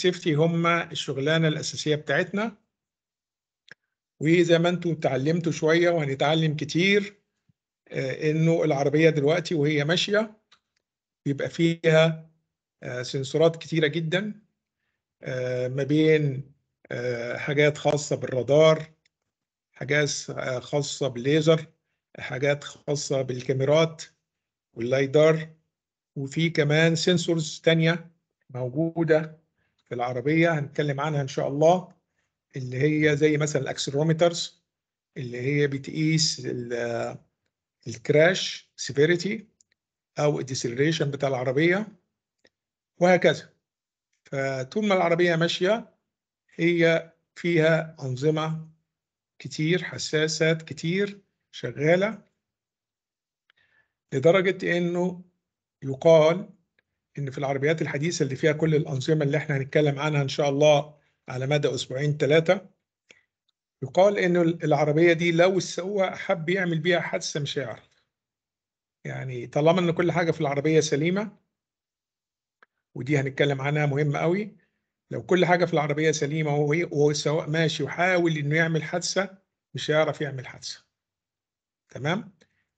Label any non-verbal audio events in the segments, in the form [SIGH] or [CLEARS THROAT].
سيفتي هم الشغلانه الاساسيه بتاعتنا وزي ما انتم اتعلمتوا شويه وهنتعلم كتير آه، انه العربيه دلوقتي وهي ماشيه بيبقى فيها آه، سنسورات كتيره جدا آه، ما بين حاجات خاصه بالرادار حاجات خاصه بالليزر حاجات خاصه بالكاميرات واللايدار وفي كمان سنسورز تانية موجوده في العربية هنتكلم عنها إن شاء الله اللي هي زي مثلا الأكسلرومترز اللي هي بتقيس الكراش سيفيريتي أو الديسيلريشن بتاع العربية وهكذا فطول ما العربية ماشية هي فيها أنظمة كتير حساسات كتير شغالة لدرجة إنه يقال ان في العربيات الحديثه اللي فيها كل الانظمه اللي احنا هنتكلم عنها ان شاء الله على مدى اسبوعين ثلاثه يقال ان العربيه دي لو السواق حب يعمل بيها حادثه مش هيعرف يعني طالما ان كل حاجه في العربيه سليمه ودي هنتكلم عنها مهمه قوي لو كل حاجه في العربيه سليمه وهو السواق ماشي وحاول انه يعمل حادثه مش هيعرف يعمل حادثه تمام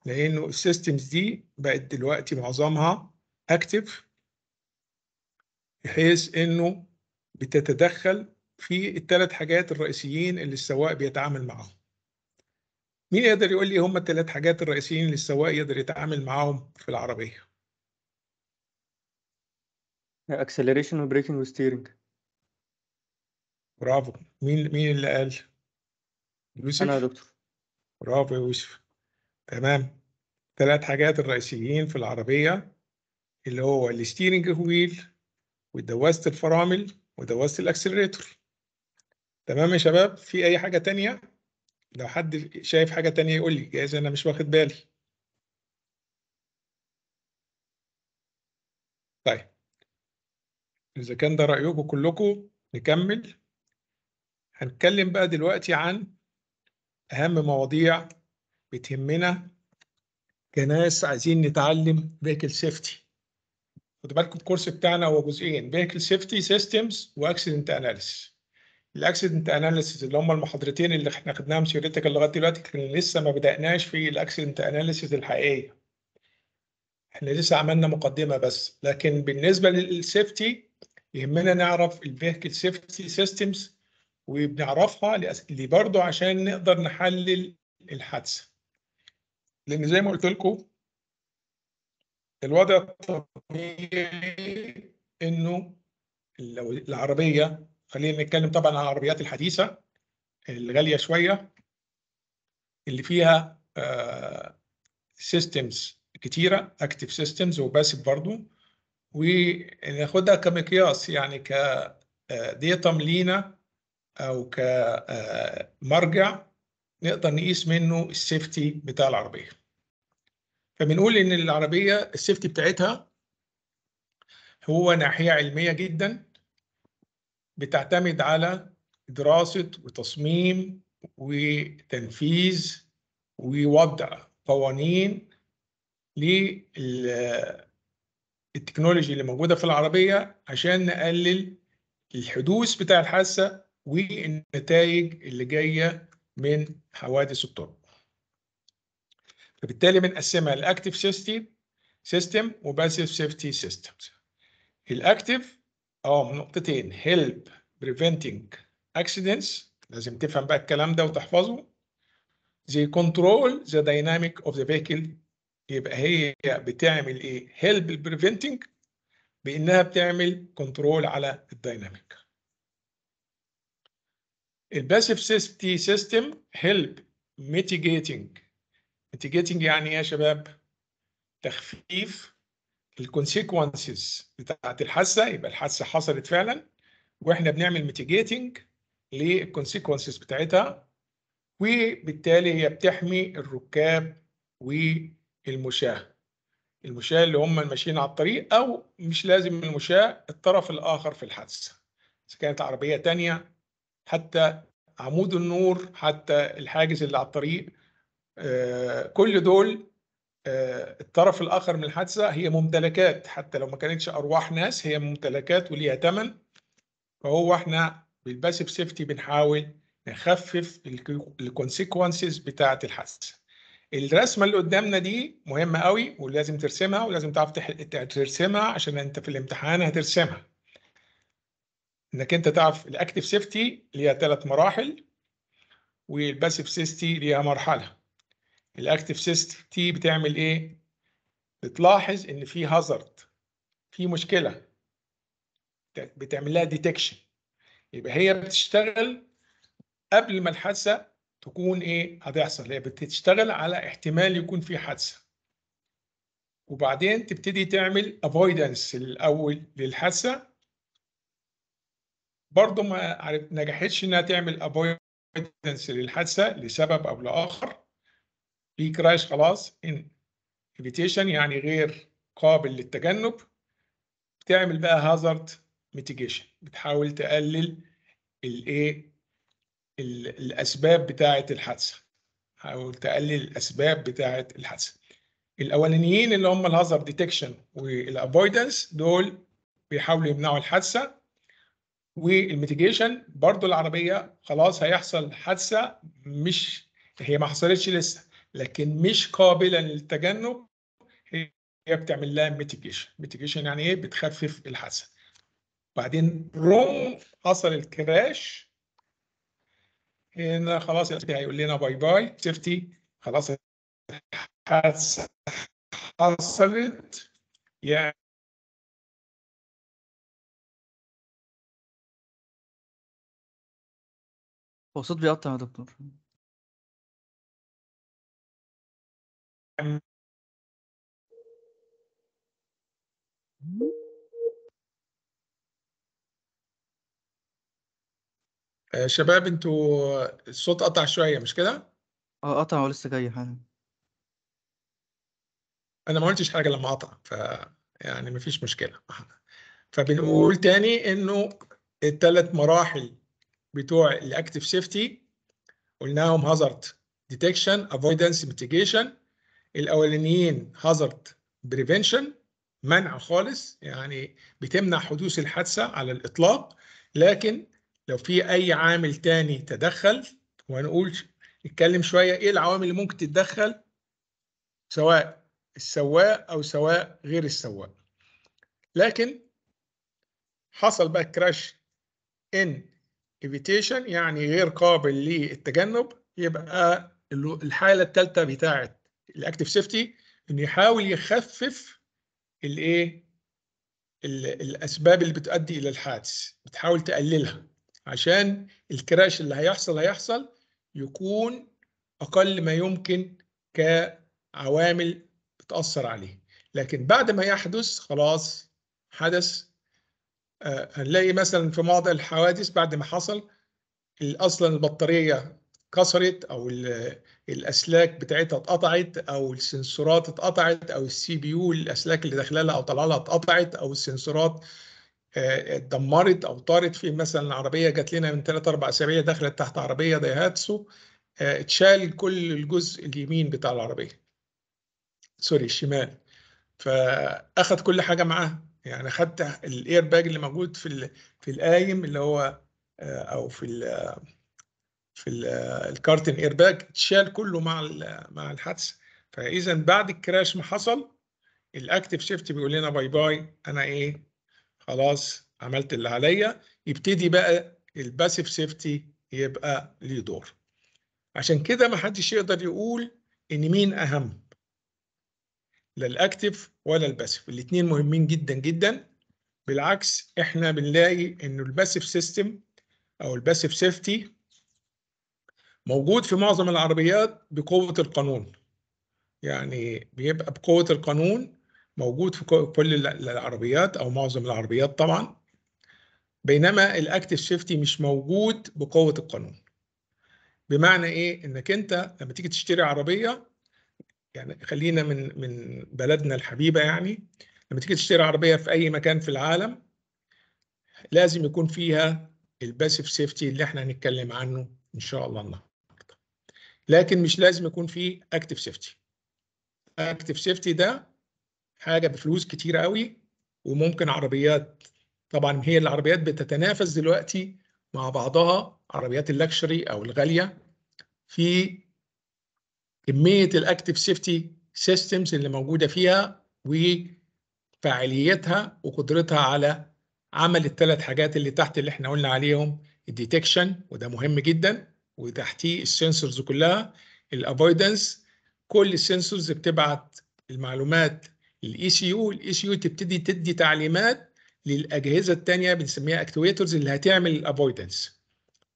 لانه السيستمز دي بقت دلوقتي معظمها اكتف بحيث انه بتتدخل في الثلاث حاجات الرئيسيين اللي السواق بيتعامل معاهم مين يقدر يقول لي هم الثلاث حاجات الرئيسيين اللي السواق يقدر يتعامل معاهم في العربيه اكسلريشن وبريكنج وستيرنج برافو مين مين اللي قال يوسف انا يا دكتور برافو يا يوسف تمام ثلاث حاجات الرئيسيين في العربيه اللي هو الستيرنج ويل ودوست الفرامل ودوست الاكسلريتور تمام يا شباب في اي حاجة تانية لو حد شايف حاجة تانية يقول لي جايز انا مش واخد بالي طيب اذا كان ده رأيكم كلكم نكمل هنتكلم بقى دلوقتي عن اهم مواضيع بتهمنا كناس عايزين نتعلم بيكل سيفتي خدوا بالكم الكورس بتاعنا هو جزئين فيكل سيفتي سيستمز واكسيدنت اناليسيس الاكسيدنت اناليسيس اللي هم المحاضرتين اللي احنا خدناهم سيوريتك لغايه دلوقتي كان لسه ما بدأناش في الاكسيدنت اناليسيس الحقيقيه احنا لسه عملنا مقدمه بس لكن بالنسبه للسيفتي يهمنا نعرف الفيكل سيفتي سيستمز وبنعرفها اللي برضه عشان نقدر نحلل الحادثه لان زي ما قلت لكم الوضع الطبيعي انه لو العربيه خلينا نتكلم طبعا عن العربيات الحديثه الغاليه شويه اللي فيها سيستمز آه، كتيره اكتف سيستمز وباسف برضو وناخدها كمقياس يعني ك ديتا آه، لينا او كمرجع آه، نقدر نقيس منه السيفتي بتاع العربيه فبنقول ان العربيه السيفتي بتاعتها هو ناحيه علميه جدا بتعتمد على دراسه وتصميم وتنفيذ ووضع قوانين للتكنولوجي اللي موجوده في العربيه عشان نقلل الحدوث بتاع الحادثه والنتائج اللي جايه من حوادث الطرق فبالتالي بنقسمها لاكتيف سيستم سيستم وباسيف سيفتي سيستم الاكتف اه نقطتين هيلب بريفنتنج اكسيدنتس لازم تفهم بقى الكلام ده وتحفظه زي كنترول ذا دايناميك اوف ذا فيكل يبقى هي بتعمل ايه هيلب بريفنتنج بانها بتعمل كنترول على الدايناميك الباسيف سيفتي سيستم هيلب ميتيجيتنج ميتيجيتنج يعني ايه يا شباب؟ تخفيف الكونسيكونسز بتاعت الحاسه يبقى الحاسه حصلت فعلا واحنا بنعمل ميتيجيتنج للكونسيكونسز بتاعتها وبالتالي هي بتحمي الركاب والمشاه المشاه اللي هم ماشيين على الطريق او مش لازم المشاه الطرف الاخر في الحادثه اذا كانت عربيه تانية حتى عمود النور حتى الحاجز اللي على الطريق آه، كل دول آه، الطرف الاخر من الحادثه هي ممتلكات حتى لو ما كانتش ارواح ناس هي ممتلكات وليها ثمن فهو احنا بالباسيف سيفتي بنحاول نخفف الكونسيكونسز بتاعه الحادثه الرسمه اللي قدامنا دي مهمه قوي ولازم ترسمها ولازم تعرف ترسمها عشان انت في الامتحان هترسمها انك انت تعرف الاكتف سيفتي ليها ثلاث مراحل والباسيف سيفتي ليها مرحله الاكتف سيستم تي بتعمل ايه بتلاحظ ان في هازارد في مشكله بتعمل لها ديتكشن يبقى هي بتشتغل قبل ما الحادثه تكون ايه هتحصل هي بتشتغل على احتمال يكون في حادثه وبعدين تبتدي تعمل افويدنس الاول للحادثه برضه ما نجحتش انها تعمل افويدنس للحادثه لسبب او لاخر في كراش خلاص انفيتيشن يعني غير قابل للتجنب بتعمل بقى هازارد ميتيجيشن بتحاول تقلل الايه الاسباب بتاعه الحادثه حاول تقلل الاسباب بتاعه الحادثه الاولانيين اللي هم الهازارد ديتكشن والافويدنس دول بيحاولوا يمنعوا الحادثه والميتيجيشن برضو العربيه خلاص هيحصل حادثه مش هي ما حصلتش لسه لكن مش قابله للتجنب هي بتعمل لها ميتيجيشن ميتيجيشن يعني ايه بتخفف الحسد بعدين روم حصل الكراش هنا خلاص هيقول لنا باي باي سيفتي خلاص الحادثه حصلت يعني هو الصوت بيقطع يا دكتور آه، شباب انتوا الصوت قطع شوية مش كده؟ اه قطع ولسه جاي حالا أنا ما قلتش حاجة لما قطع ف يعني مفيش مشكلة فبنقول تاني إنه الثلاث مراحل بتوع الاكتف سيفتي قلناهم هازارد ديتكشن افويدنس ميتيجيشن الاولانيين هازارد بريفنشن منع خالص يعني بتمنع حدوث الحادثه على الاطلاق لكن لو في اي عامل تاني تدخل وهنقول نتكلم شويه ايه العوامل اللي ممكن تتدخل سواء السواق او سواء غير السواق لكن حصل بقى كراش ان ايفيتيشن يعني غير قابل للتجنب يبقى الحاله الثالثه بتاعت الاكتف سيفتي انه يحاول يخفف الايه الاسباب اللي بتؤدي الى الحادث بتحاول تقللها عشان الكراش اللي هيحصل هيحصل يكون اقل ما يمكن كعوامل بتاثر عليه لكن بعد ما يحدث خلاص حدث آه هنلاقي مثلا في بعض الحوادث بعد ما حصل اصلا البطاريه كسرت او الاسلاك بتاعتها اتقطعت او السنسورات اتقطعت او السي بي يو الاسلاك اللي داخله لها او طالعه لها اتقطعت او السنسورات آه، اتدمرت او طارت في مثلا عربيه جات لنا من ثلاث اربع اسابيع دخلت تحت عربيه دايهاتسو آه، اتشال كل الجزء اليمين بتاع العربيه سوري الشمال فاخد كل حاجه معاه يعني خدت الاير باج اللي موجود في في القايم اللي هو آه، او في في الكارتن ايرباج اتشال كله مع مع الحادثه فاذا بعد الكراش ما حصل الاكتف شيفت بيقول لنا باي باي انا ايه خلاص عملت اللي عليا يبتدي بقى الباسيف سيفتي يبقى ليه دور عشان كده ما حدش يقدر يقول ان مين اهم لا الاكتف ولا الباسيف الاثنين مهمين جدا جدا بالعكس احنا بنلاقي ان الباسيف سيستم او الباسيف سيفتي موجود في معظم العربيات بقوة القانون يعني بيبقى بقوة القانون موجود في كل العربيات أو معظم العربيات طبعا بينما الأكتف سيفتي مش موجود بقوة القانون بمعنى إيه؟ إنك أنت لما تيجي تشتري عربية يعني خلينا من من بلدنا الحبيبة يعني لما تيجي تشتري عربية في أي مكان في العالم لازم يكون فيها الباسف سيفتي اللي احنا هنتكلم عنه إن شاء الله النهارده لكن مش لازم يكون في اكتف سيفتي اكتف سيفتي ده حاجه بفلوس كتير قوي وممكن عربيات طبعا هي العربيات بتتنافس دلوقتي مع بعضها عربيات اللكشري او الغاليه في كميه الاكتف سيفتي سيستمز اللي موجوده فيها وفعاليتها وقدرتها على عمل الثلاث حاجات اللي تحت اللي احنا قلنا عليهم الديتكشن وده مهم جدا وتحتيه السنسورز كلها الافويدنس كل السنسورز بتبعت المعلومات للاي سي يو الاي سي يو تبتدي تدي تعليمات للاجهزه الثانيه بنسميها اكتويترز اللي هتعمل الافويدنس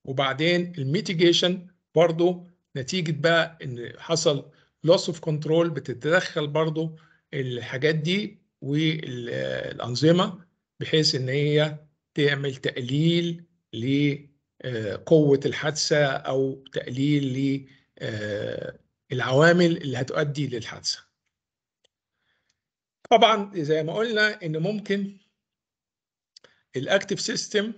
وبعدين الميتيجيشن برضه نتيجه بقى ان حصل لوس اوف كنترول بتتدخل برضه الحاجات دي والانظمه بحيث ان هي تعمل تقليل ل آه، قوه الحادثه او تقليل للعوامل آه، اللي هتؤدي للحادثه طبعا زي ما قلنا ان ممكن الاكتف سيستم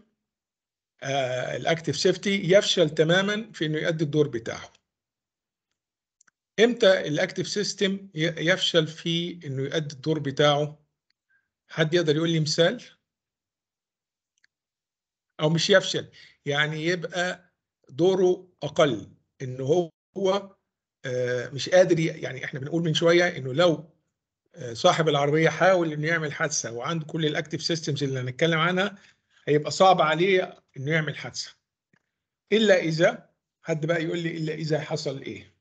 الاكتف سيفتي يفشل تماما في انه يؤدي الدور بتاعه امتى الاكتف سيستم يفشل في انه يؤدي الدور بتاعه حد يقدر يقول لي مثال او مش يفشل يعني يبقى دوره اقل ان هو آه، مش قادر يعني احنا بنقول من شويه انه لو آه، صاحب العربيه حاول انه يعمل حادثه وعنده كل الاكتف سيستمز اللي هنتكلم عنها هيبقى صعب عليه انه يعمل حادثه الا اذا حد بقى يقول لي الا اذا حصل ايه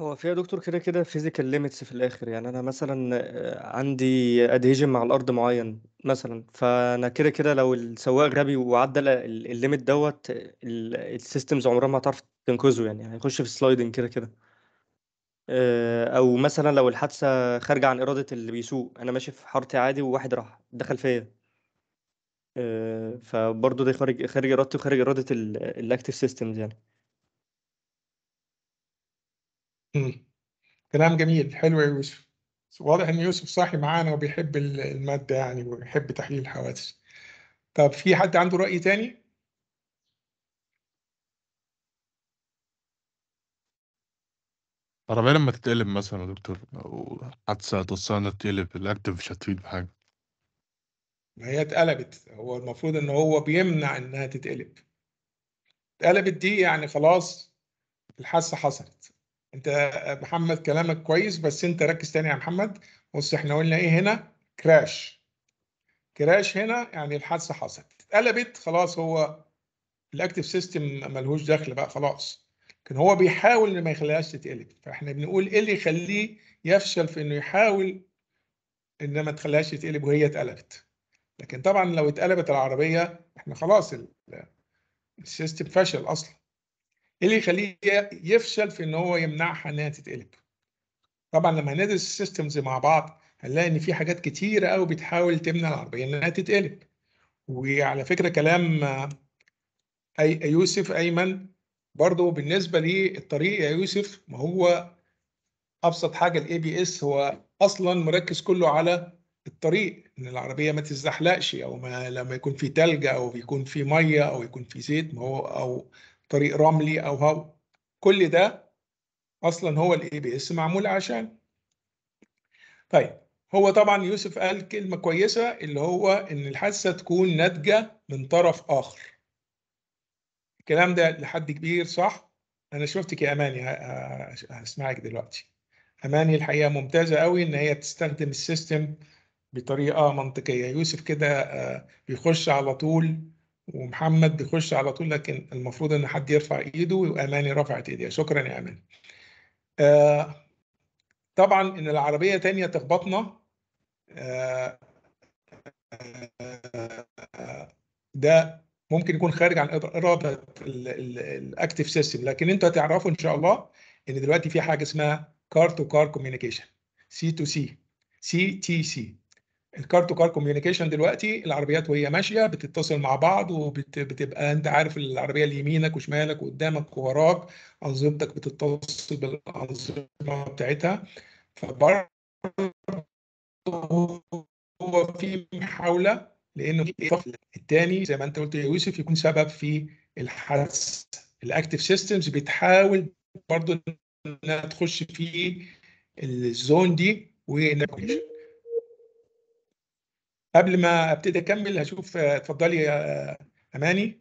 هو في يا دكتور كده كده فيزيكال ليميتس في الآخر، يعني أنا مثلًا آه، عندي adhesion مع الأرض معيّن مثلًا، فأنا كده كده لو السواق غبي وعدّى الليميت دوت السيستمز عمرها ما هتعرف تنقذه يعني، هيخش في السلايدنج كده كده. آه، أو مثلًا لو الحادثة خارجة عن إرادة اللي بيسوق، أنا ماشي في حارتي عادي وواحد راح دَخَل فيّا. آه، فبرضه ده خارج خارج إرادتي وخارج إرادة الاكتيف سيستمز يعني. كلام جميل حلو يا يوسف واضح ان يوسف صاحي معانا وبيحب المادة يعني وبيحب تحليل الحوادث طب في حد عنده رأي تاني؟ العربية لما تتقلب مثلا يا دكتور أو حادثة توصلنا تتقلب الأكتف مش هتفيد بحاجة ما هي اتقلبت هو المفروض ان هو بيمنع انها تتقلب اتقلبت دي يعني خلاص الحادثة حصلت انت محمد كلامك كويس بس انت ركز تاني يا محمد بص احنا قلنا ايه هنا كراش كراش هنا يعني الحادثه حصلت اتقلبت خلاص هو الاكتف سيستم ملهوش دخل بقى خلاص لكن هو بيحاول ان ما يخليهاش تتقلب فاحنا بنقول ايه اللي يخليه يفشل في انه يحاول ان ما تخليهاش تتقلب وهي اتقلبت لكن طبعا لو اتقلبت العربيه احنا خلاص السيستم فشل اصلا إيه اللي يخليه يفشل في ان هو يمنعها انها تتقلب طبعا لما هندرس السيستمز مع بعض هنلاقي ان في حاجات كتيره قوي بتحاول تمنع العربيه انها تتقلب وعلى فكره كلام أي يوسف ايمن برضه بالنسبه للطريق يا يوسف ما هو ابسط حاجه الاي بي اس هو اصلا مركز كله على الطريق ان العربيه ما تتزحلقش او ما لما يكون في تلج او بيكون في ميه او يكون في زيت ما هو او طريق رملي او هو كل ده اصلا هو الاي بي اس معمول عشان طيب هو طبعا يوسف قال كلمه كويسه اللي هو ان الحاسه تكون ناتجه من طرف اخر الكلام ده لحد كبير صح انا شفتك يا اماني هسمعك دلوقتي اماني الحقيقه ممتازه قوي ان هي تستخدم السيستم بطريقه منطقيه يوسف كده آه، بيخش على طول ومحمد بيخش على طول لكن المفروض ان حد يرفع ايده واماني رفعت ايديها شكرا يا اماني آه طبعا ان العربيه تانية تخبطنا آه آه ده ممكن يكون خارج عن اراده الاكتف سيستم لكن انتوا هتعرفوا ان شاء الله ان دلوقتي في حاجه اسمها كار تو كار كوميونيكيشن سي تو سي سي تي سي الكار تو كار كوميونيكيشن دلوقتي العربيات وهي ماشيه بتتصل مع بعض وبتبقى انت عارف العربيه اللي يمينك وشمالك وقدامك ووراك انظمتك بتتصل بالانظمه بتاعتها فبرضه هو في محاوله لانه الثاني زي ما انت قلت يا يوسف يكون سبب في الحدث الاكتف سيستمز بتحاول برضه انها تخش في الزون دي وانها قبل ما ابتدي اكمل هشوف اتفضلي يا اماني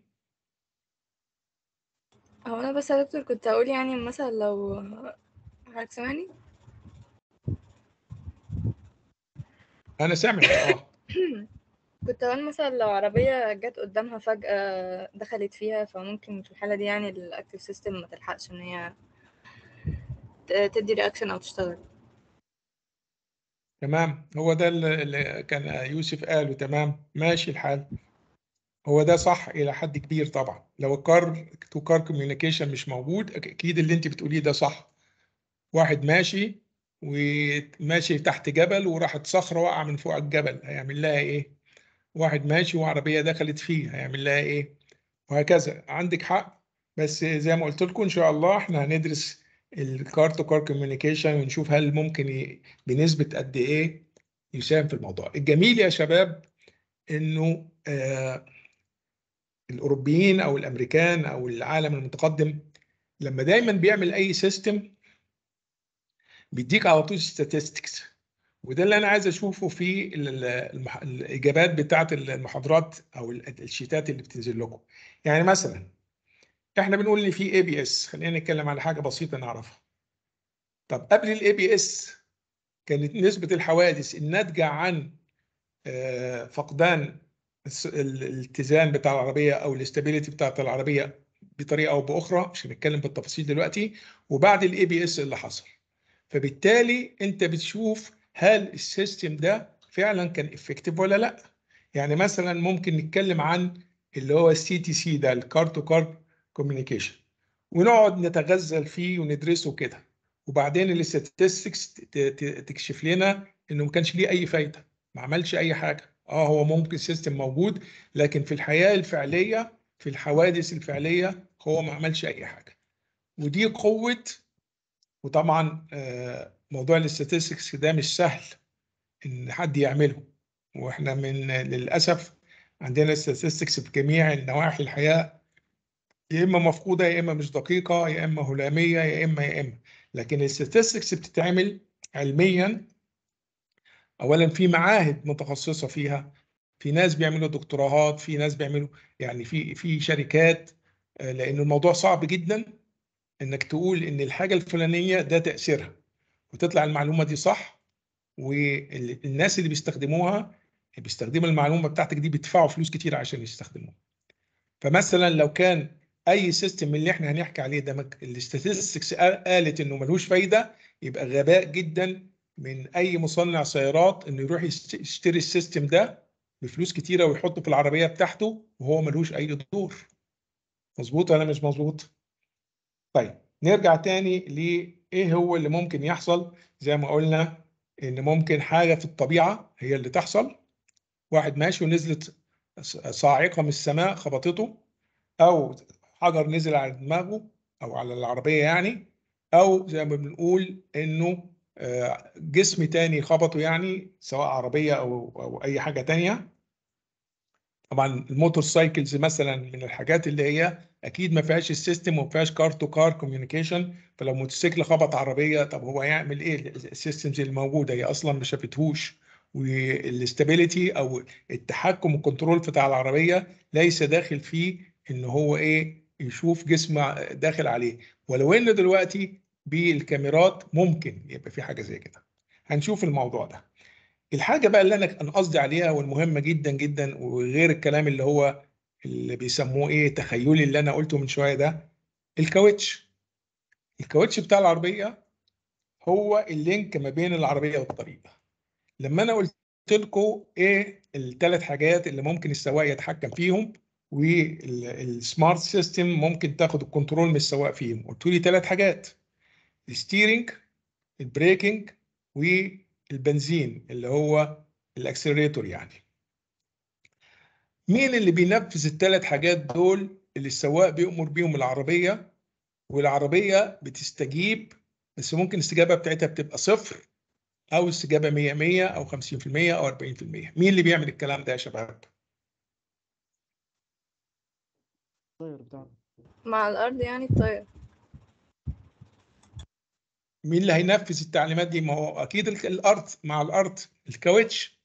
هو انا بس يا دكتور كنت هقول يعني مثلا لو حضرتك سامعني انا سامع اه [COUGHS] كنت اقول مثلا لو عربية جت قدامها فجأة دخلت فيها فممكن في الحالة دي يعني الأكتيف سيستم ما تلحقش إن هي تدي رياكشن أو تشتغل تمام هو ده اللي كان يوسف قاله تمام ماشي الحال هو ده صح الى حد كبير طبعا لو الكار تو كار كوميونيكيشن مش موجود اكيد اللي انت بتقوليه ده صح واحد ماشي وماشي تحت جبل وراحت صخره وقع من فوق الجبل هيعمل لها ايه واحد ماشي وعربيه دخلت فيه هيعمل لها ايه وهكذا عندك حق بس زي ما قلت لكم ان شاء الله احنا هندرس الكار تو كار كوميونيكيشن ونشوف هل ممكن ي... بنسبه قد ايه يساهم في الموضوع الجميل يا شباب انه آه الاوروبيين او الامريكان او العالم المتقدم لما دايما بيعمل اي سيستم بيديك على طول ستاتستكس وده اللي انا عايز اشوفه في الاجابات بتاعه المحاضرات او الشيتات اللي بتنزل لكم يعني مثلا احنا بنقول ان في اي بي اس خلينا نتكلم على حاجه بسيطه نعرفها طب قبل الاي بي اس كانت نسبه الحوادث الناتجه عن آه، فقدان الاتزان بتاع العربيه او الاستابيليتي بتاعه العربيه بطريقه او باخرى مش هنتكلم بالتفاصيل دلوقتي وبعد الاي بي اس اللي حصل فبالتالي انت بتشوف هل السيستم ده فعلا كان افكتيف ولا لا يعني مثلا ممكن نتكلم عن اللي هو السي تي سي ده الكار تو كارت كوميونيكيشن ونقعد نتغزل فيه وندرسه كده وبعدين الاستاتستكس تكشف لنا انه ما كانش ليه اي فايده ما عملش اي حاجه اه هو ممكن سيستم موجود لكن في الحياه الفعليه في الحوادث الفعليه هو ما عملش اي حاجه ودي قوه وطبعا آه، موضوع الاستاتستكس ده مش سهل ان حد يعمله واحنا من للاسف عندنا الاستاتستكس في جميع النواحي الحياه يا اما مفقوده يا اما مش دقيقه يا اما هلاميه يا اما يا اما لكن الستاتستكس بتتعمل علميا اولا في معاهد متخصصه فيها في ناس بيعملوا دكتوراهات في ناس بيعملوا يعني في في شركات آه، لان الموضوع صعب جدا انك تقول ان الحاجه الفلانيه ده تاثيرها وتطلع المعلومه دي صح والناس اللي بيستخدموها بيستخدموا المعلومه بتاعتك دي بيدفعوا فلوس كتير عشان يستخدموها فمثلا لو كان اي سيستم اللي احنا هنحكي عليه ده الاستاتستكس قالت انه ملوش فايده يبقى غباء جدا من اي مصنع سيارات انه يروح يشتري السيستم ده بفلوس كتيره ويحطه في العربيه بتاعته وهو ملوش اي دور مظبوط ولا مش مظبوط طيب نرجع تاني لايه هو اللي ممكن يحصل زي ما قلنا ان ممكن حاجه في الطبيعه هي اللي تحصل واحد ماشي ونزلت صاعقه من السماء خبطته او حجر نزل على دماغه او على العربيه يعني او زي ما بنقول انه آه، جسم تاني خبطه يعني سواء عربيه او او اي حاجه تانيه طبعا الموتور سايكلز مثلا من الحاجات اللي هي اكيد ما فيهاش السيستم وما فيهاش كار تو كار كوميونيكيشن فلو موتوسيكل خبط عربيه طب هو هيعمل ايه السيستمز اللي موجوده هي اصلا ما شافتهوش والاستابيليتي او التحكم والكنترول بتاع العربيه ليس داخل فيه ان هو ايه يشوف جسم داخل عليه ولو ان دلوقتي بالكاميرات ممكن يبقى في حاجه زي كده هنشوف الموضوع ده الحاجه بقى اللي انا قصدي عليها والمهمه جدا جدا وغير الكلام اللي هو اللي بيسموه ايه تخيلي اللي انا قلته من شويه ده الكاوتش الكاوتش بتاع العربيه هو اللينك ما بين العربيه والطريق لما انا قلت لكم ايه الثلاث حاجات اللي ممكن السواق يتحكم فيهم والسمارت سيستم ممكن تاخد الكنترول من السواق فيهم قلت لي ثلاث حاجات الستيرنج البريكنج والبنزين اللي هو الاكسلريتور يعني مين اللي بينفذ الثلاث حاجات دول اللي السواق بيأمر بيهم العربية والعربية بتستجيب بس ممكن الاستجابة بتاعتها بتبقى صفر أو استجابة 100 100 أو 50% أو 40% مين اللي بيعمل الكلام ده يا شباب؟ الطير بتاعنا مع الارض يعني الطير مين اللي هينفذ التعليمات دي ما هو اكيد الارض مع الارض الكاوتش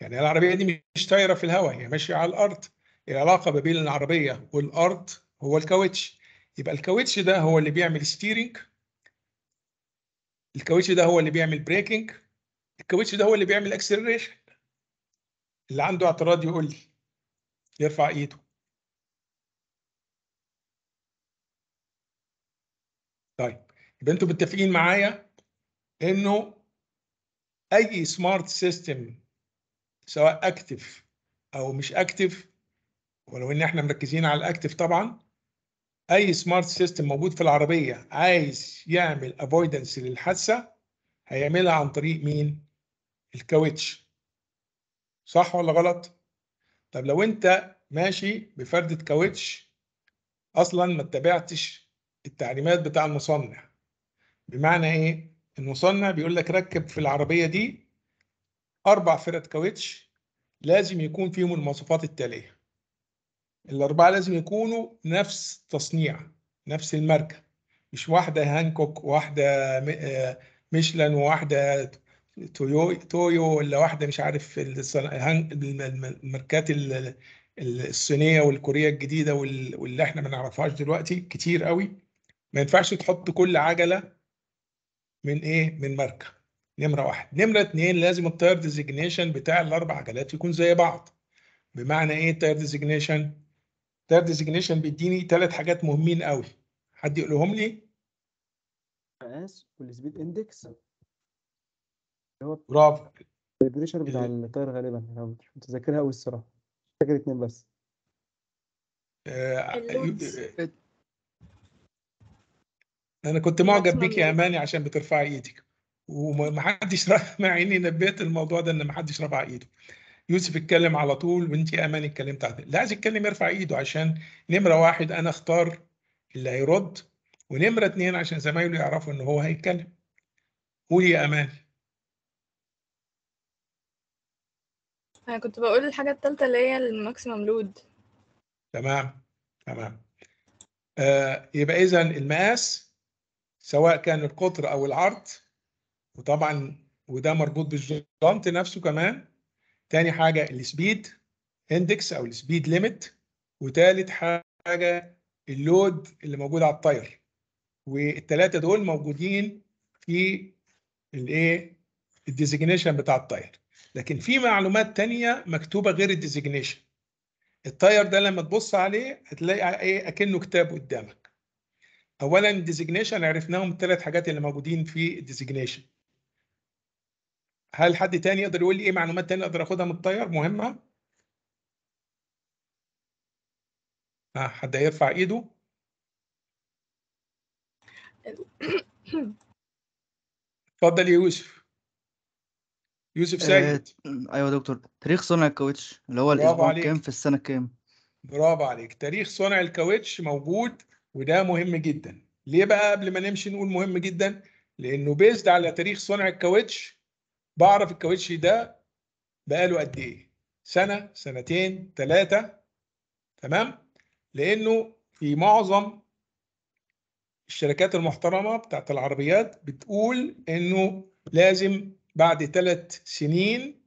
يعني العربيه دي مش طايره في الهواء هي ماشيه على الارض العلاقه ما بين العربيه والارض هو الكاوتش يبقى الكاوتش ده هو اللي بيعمل ستيرنج الكاوتش ده هو اللي بيعمل بريكنج الكاوتش ده هو اللي بيعمل اكسلريشن اللي عنده اعتراض يقول لي يرفع ايده طيب يبقى انتم متفقين معايا انه اي سمارت سيستم سواء اكتف او مش اكتف ولو ان احنا مركزين على الاكتف طبعا اي سمارت سيستم موجود في العربيه عايز يعمل افويدنس للحادثه هيعملها عن طريق مين الكاوتش صح ولا غلط طب لو انت ماشي بفردة كاوتش اصلا ما اتبعتش التعليمات بتاع المصنع بمعنى ايه المصنع بيقول لك ركب في العربيه دي اربع فرد كاوتش لازم يكون فيهم المواصفات التاليه الاربعه لازم يكونوا نفس تصنيع نفس الماركه مش واحده هانكوك واحده آه، ميشلان وواحده تويو تويو ولا واحده مش عارف الماركات الصينيه والكوريه الجديده واللي احنا ما نعرفهاش دلوقتي كتير قوي ما ينفعش تحط كل عجله من ايه من ماركه نمره واحد نمره اثنين لازم التاير ديزيجنيشن بتاع الاربع عجلات يكون زي بعض بمعنى ايه التاير ديزيجنيشن التاير ديزيجنيشن بيديني ثلاث حاجات مهمين قوي حد يقولهم لي مقاس والسبيد اندكس هو برافو البريشر بتاع إيه؟ التاير غالبا لو مش متذكرها قوي الصراحه فاكر اثنين بس آه انا كنت إيه معجب بيك يا يعني؟ اماني عشان بترفعي ايدك ومحدش مع اني نبهت الموضوع ده ان محدش رفع ايده يوسف اتكلم على طول وانت يا اماني اتكلمت عدل اللي عايز يتكلم يرفع ايده عشان نمره واحد انا اختار اللي هيرد ونمره اتنين عشان زمايله يعرفوا ان هو هيتكلم قولي يا اماني انا كنت بقول الحاجه الثالثه اللي هي الماكسيمم لود تمام تمام آه يبقى اذا المقاس سواء كان القطر او العرض وطبعا وده مربوط بالجانت نفسه كمان تاني حاجه السبيد اندكس او السبيد ليميت وتالت حاجه اللود اللي موجود على التاير والتلاته دول موجودين في الايه الديزيجنيشن بتاع التاير لكن في معلومات تانية مكتوبه غير الديزيجنيشن التاير ده لما تبص عليه هتلاقي ايه اكنه كتاب قدامك اولا الديزيجنيشن عرفناهم الثلاث حاجات اللي موجودين في الديزيجنيشن هل حد تاني يقدر يقول لي ايه معلومات تانية اقدر اخدها من الطيار مهمه آه حد هيرفع ايده اتفضل يا يوسف يوسف سعيد آه، ايوه دكتور تاريخ صنع الكاوتش اللي هو الاسبوع كام في السنه كام برافو عليك تاريخ صنع الكاوتش موجود وده مهم جدا ليه بقى قبل ما نمشي نقول مهم جدا لانه بيزد على تاريخ صنع الكاوتش بعرف الكاوتش ده بقاله قد ايه سنه سنتين ثلاثه تمام لانه في معظم الشركات المحترمه بتاعت العربيات بتقول انه لازم بعد ثلاث سنين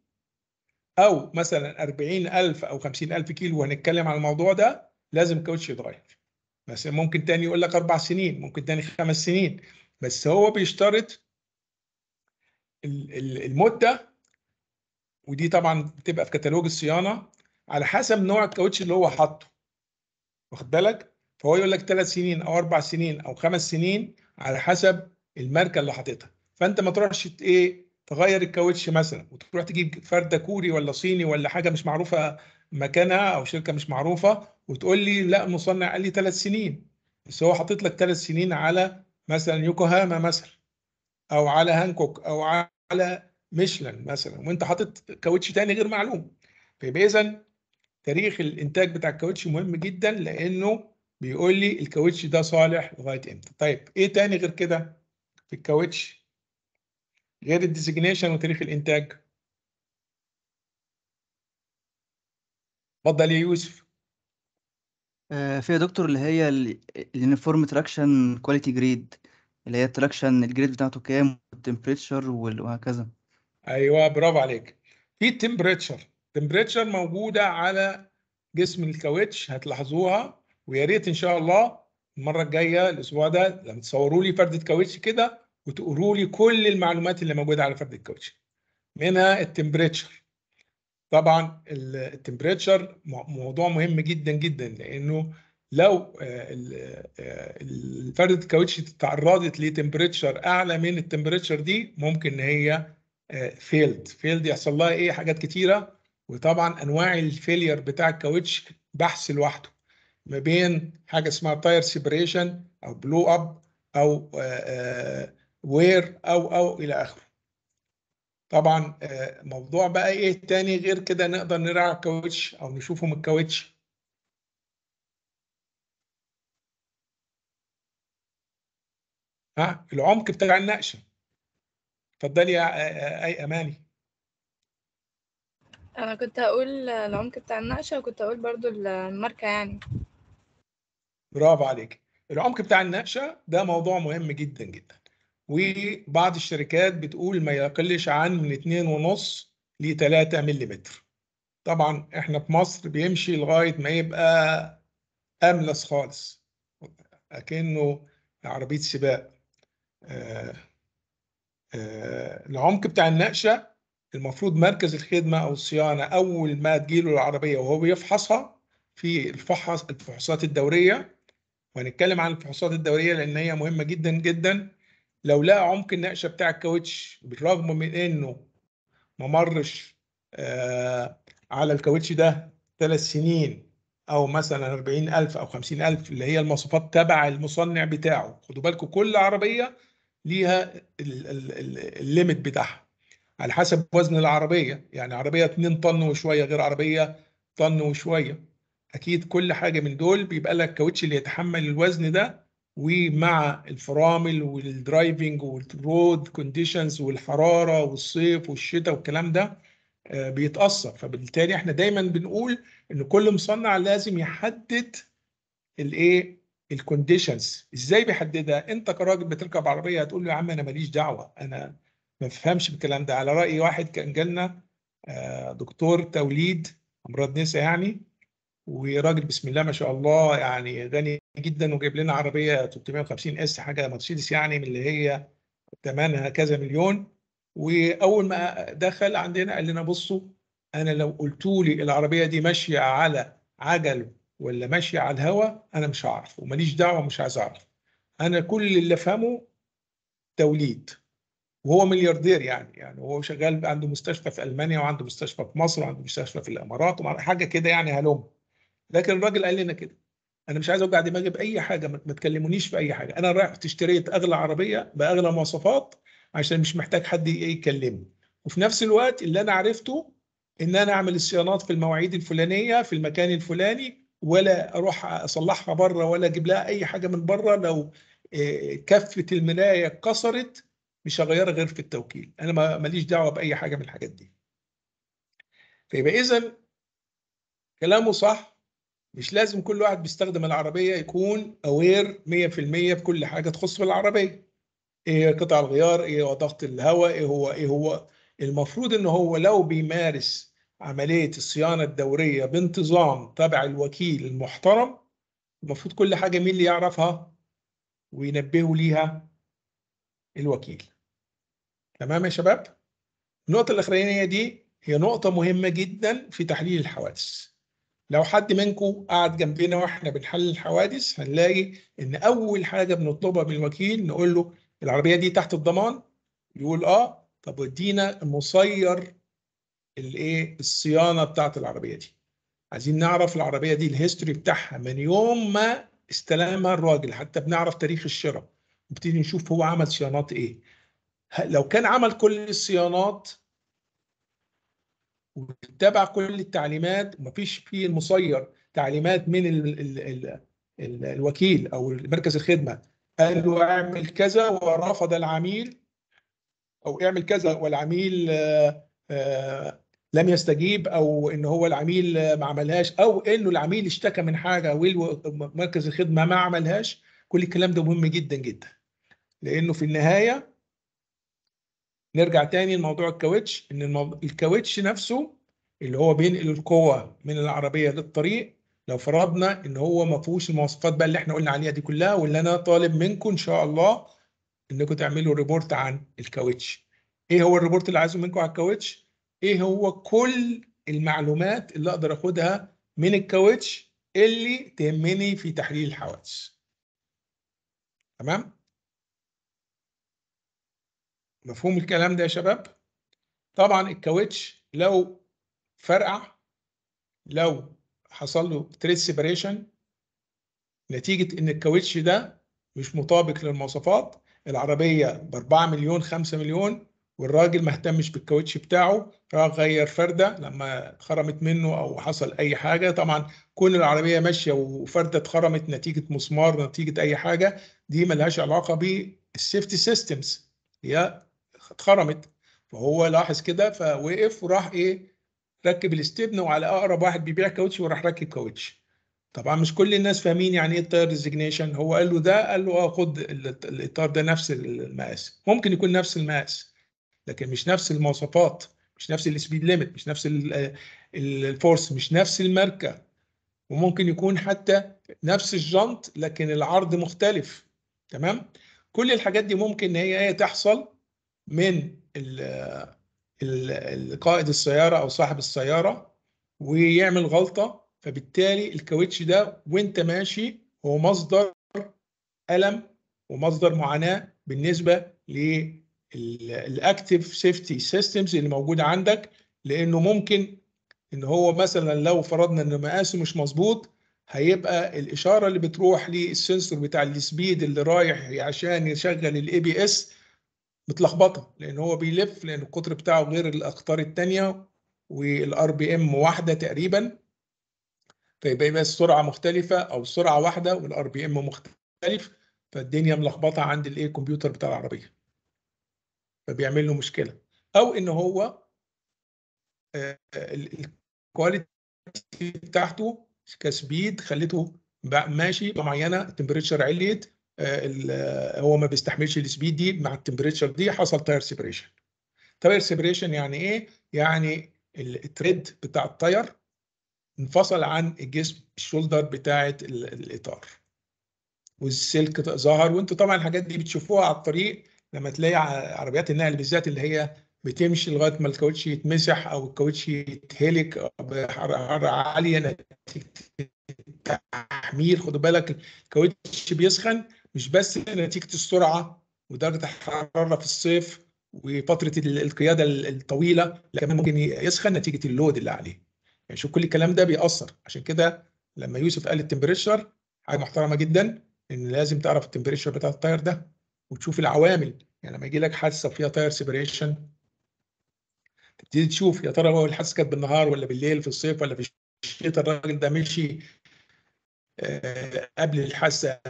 او مثلا 40000 او 50000 كيلو هنتكلم على الموضوع ده لازم كاوتش يتغير مثلا ممكن تاني يقول لك اربع سنين ممكن تاني خمس سنين بس هو بيشترط المده ودي طبعا بتبقى في كتالوج الصيانه على حسب نوع الكاوتش اللي هو حاطه واخد بالك فهو يقول لك ثلاث سنين او اربع سنين او خمس سنين على حسب الماركه اللي حاططها فانت ما تروحش ايه تغير الكاوتش مثلا وتروح تجيب فرده كوري ولا صيني ولا حاجه مش معروفه مكانها او شركه مش معروفه وتقول لي لا مصنع قال لي ثلاث سنين بس هو حاطط لك ثلاث سنين على مثلا يوكوهاما مثلا او على هانكوك او على ميشلان مثلا وانت حاطط كاوتش تاني غير معلوم فيبقى اذا تاريخ الانتاج بتاع الكاوتش مهم جدا لانه بيقول لي الكاوتش ده صالح لغايه امتى طيب ايه تاني غير كده في الكاوتش غير الديزيجنيشن وتاريخ الانتاج اتفضل يا يوسف آه، في يا دكتور اللي هي اليونيفورم تراكشن كواليتي جريد اللي هي التراكشن الجريد بتاعته كام والتمبريتشر وهكذا ايوه برافو عليك في تمبريتشر تمبريتشر موجوده على جسم الكاوتش هتلاحظوها ويا ريت ان شاء الله المره الجايه الاسبوع ده لما تصوروا لي فرده كاوتش كده وتقولوا لي كل المعلومات اللي موجوده على فرده الكاوتش منها التمبريتشر طبعا التمبريتشر موضوع مهم جدا جدا لانه لو آه، آه، الفرد الكاوتش تعرضت لتمبريتشر اعلى من التمبريتشر دي ممكن ان هي فيلد آه، فيلد يحصل لها ايه حاجات كتيره وطبعا انواع الفيلير بتاع الكاوتش بحث لوحده ما بين حاجه اسمها تاير سيبريشن او بلو اب او وير او او الى اخره طبعا آه، موضوع بقى ايه تاني غير كده نقدر نراعي الكاوتش او نشوفه من الكاوتش ها العمق بتاع النقشه اتفضلي يا آه، آه، اي اماني انا كنت هقول العمق بتاع النقشه وكنت هقول برضو الماركه يعني برافو عليك العمق بتاع النقشه ده موضوع مهم جدا جدا وبعض الشركات بتقول ما يقلش عن من 2.5 ل 3 ملم طبعا احنا في مصر بيمشي لغايه ما يبقى املس خالص اكنه عربيه سباق آه، آه، العمق بتاع النقشه المفروض مركز الخدمه او الصيانه اول ما تجيله العربيه وهو بيفحصها في الفحص الفحوصات الدوريه وهنتكلم عن الفحوصات الدوريه لان هي مهمه جدا جدا لو لقى عمق النقشه بتاع الكاوتش بالرغم من انه ما مرش آه على الكاوتش ده ثلاث سنين او مثلا 40000 او 50000 اللي هي المواصفات تبع المصنع بتاعه خدوا بالكم كل عربيه ليها الليميت بتاعها على حسب وزن العربيه يعني عربيه 2 طن وشويه غير عربيه طن وشويه اكيد كل حاجه من دول بيبقى لك كاوتش اللي يتحمل الوزن ده ومع الفرامل والدرايفنج والرود كونديشنز والحراره والصيف والشتاء والكلام ده آه، بيتاثر فبالتالي احنا دايما بنقول ان كل مصنع لازم يحدد الايه الكونديشنز ازاي بيحددها انت كراجل بتركب عربيه هتقول له يا عم انا ماليش دعوه انا ما بفهمش بالكلام ده على راي واحد كان جالنا آه، دكتور توليد امراض نساء يعني وراجل بسم الله ما شاء الله يعني غني جدا وجايب لنا عربيه 350 اس حاجه مرسيدس يعني من اللي هي ثمنها كذا مليون واول ما دخل عندنا قال لنا بصوا انا لو قلتوا لي العربيه دي ماشيه على عجل ولا ماشيه على الهواء انا مش هعرف وماليش دعوه مش عايز اعرف انا كل اللي افهمه توليد وهو ملياردير يعني يعني هو شغال عنده مستشفى في المانيا وعنده مستشفى في مصر وعنده مستشفى في الامارات وحاجه كده يعني هلوم لكن الراجل قال لنا كده انا مش عايز اوجع دماغي باي حاجه ما تكلمونيش في اي حاجه انا رايح اشتريت اغلى عربيه باغلى مواصفات عشان مش محتاج حد يكلمني وفي نفس الوقت اللي انا عرفته ان انا اعمل الصيانات في المواعيد الفلانيه في المكان الفلاني ولا اروح اصلحها بره ولا اجيب لها اي حاجه من بره لو آه، كفه المرايه اتكسرت مش هغيرها غير في التوكيل انا ماليش دعوه باي حاجه من الحاجات دي فيبقى اذا كلامه صح مش لازم كل واحد بيستخدم العربيه يكون اوير 100% بكل حاجه تخص بالعربيه ايه قطع الغيار ايه هو ضغط الهواء ايه هو ايه هو المفروض ان هو لو بيمارس عمليه الصيانه الدوريه بانتظام تبع الوكيل المحترم المفروض كل حاجه مين اللي يعرفها وينبهوا ليها الوكيل تمام يا شباب النقطه الاخرانيه دي هي نقطه مهمه جدا في تحليل الحوادث لو حد منكم قعد جنبنا واحنا بنحل الحوادث هنلاقي ان اول حاجه بنطلبها من الوكيل نقول له العربيه دي تحت الضمان يقول اه طب ادينا مصير الايه الصيانه بتاعه العربيه دي عايزين نعرف العربيه دي الهيستوري بتاعها من يوم ما استلمها الراجل حتى بنعرف تاريخ الشراء نبتدي نشوف هو عمل صيانات ايه لو كان عمل كل الصيانات وتتبع كل التعليمات ومفيش في المصير تعليمات من الـ الـ الـ الـ الوكيل او مركز الخدمه قال له اعمل كذا ورفض العميل او اعمل كذا والعميل آآ آه، آآ آه، لم يستجيب او ان هو العميل ما عملهاش او انه العميل اشتكى من حاجه ومركز الخدمه ما عملهاش كل الكلام ده مهم جدا جدا لانه في النهايه نرجع تاني لموضوع الكاوتش ان الكاوتش نفسه اللي هو بينقل القوه من العربيه للطريق لو فرضنا ان هو ما فيهوش المواصفات بقى اللي احنا قلنا عليها دي كلها واللي انا طالب منكم ان شاء الله انكم تعملوا ريبورت عن الكاوتش ايه هو الريبورت اللي عايزه منكم على الكاوتش ايه هو كل المعلومات اللي اقدر اخدها من الكاوتش اللي تهمني في تحليل الحوادث تمام مفهوم الكلام ده يا شباب طبعا الكاوتش لو فرقع لو حصل له تريس سيبريشن نتيجه ان الكاوتش ده مش مطابق للمواصفات العربيه ب 4 مليون 5 مليون والراجل ما اهتمش بالكاوتش بتاعه راح غير فرده لما خرمت منه او حصل اي حاجه طبعا كون العربيه ماشيه وفرده اتخرمت نتيجه مسمار نتيجه اي حاجه دي ملهاش علاقه بالسيفتي سيستمز هي اتخرمت فهو لاحظ كده فوقف وراح ايه ركب الاستبن وعلى اقرب واحد بيبيع كاوتش وراح ركب كاوتش طبعا مش كل الناس فاهمين يعني ايه التاير ريزيجنيشن هو قال له ده قال له اه خد الاطار ده نفس المقاس ممكن يكون نفس المقاس لكن مش نفس المواصفات مش نفس السبيد ليميت مش نفس الفورس مش نفس الماركه وممكن يكون حتى نفس الجنط لكن العرض مختلف تمام كل الحاجات دي ممكن ان هي تحصل من قائد السياره او صاحب السياره ويعمل غلطه فبالتالي الكاوتش ده وانت ماشي هو مصدر الم ومصدر معاناه بالنسبه للاكتف سيفتي سيستمز اللي موجوده عندك لانه ممكن ان هو مثلا لو فرضنا ان مقاسه مش مظبوط هيبقى الاشاره اللي بتروح للسنسور بتاع السبيد اللي رايح عشان يشغل الاي بي اس متلخبطه لان هو بيلف لان القطر بتاعه غير الاقطار الثانيه والار بي ام واحده تقريبا فيبقى طيب، يبقى السرعه مختلفه او السرعه واحده والار بي ام مختلف فالدنيا ملخبطه عند الايه الكمبيوتر بتاع العربيه فبيعمل له مشكله او ان هو آه، آه، الكواليتي بتاعته كسبيد خليته ماشي معينه التمبريتشر عليت آه، آه، هو ما بيستحملش السبيد دي مع التمبريتشر دي حصل تاير سيبريشن تاير سيبريشن يعني ايه يعني التريد بتاع التاير انفصل عن الجسم الشولدر بتاعه الاطار والسلك ظهر وانتوا طبعا الحاجات دي بتشوفوها على الطريق لما تلاقي عربيات النقل بالذات اللي هي بتمشي لغايه ما الكاوتش يتمسح او الكاوتش يتهلك بحراره عاليه نتيجه التحميل خدوا بالك الكاوتش بيسخن مش بس نتيجه السرعه ودرجه الحراره في الصيف وفتره القياده الطويله لكن ممكن يسخن نتيجه اللود اللي عليه يعني شوف كل الكلام ده بيأثر عشان كده لما يوسف قال التمبريتشر حاجه محترمه جدا ان لازم تعرف التمبريتشر بتاع التاير ده وتشوف العوامل يعني لما يجي لك حاسه فيها تاير سيبريشن تبتدي تشوف يا ترى هو الحاسه كانت بالنهار ولا بالليل في الصيف ولا في الشتاء الراجل ده مشي آه، قبل الحاسه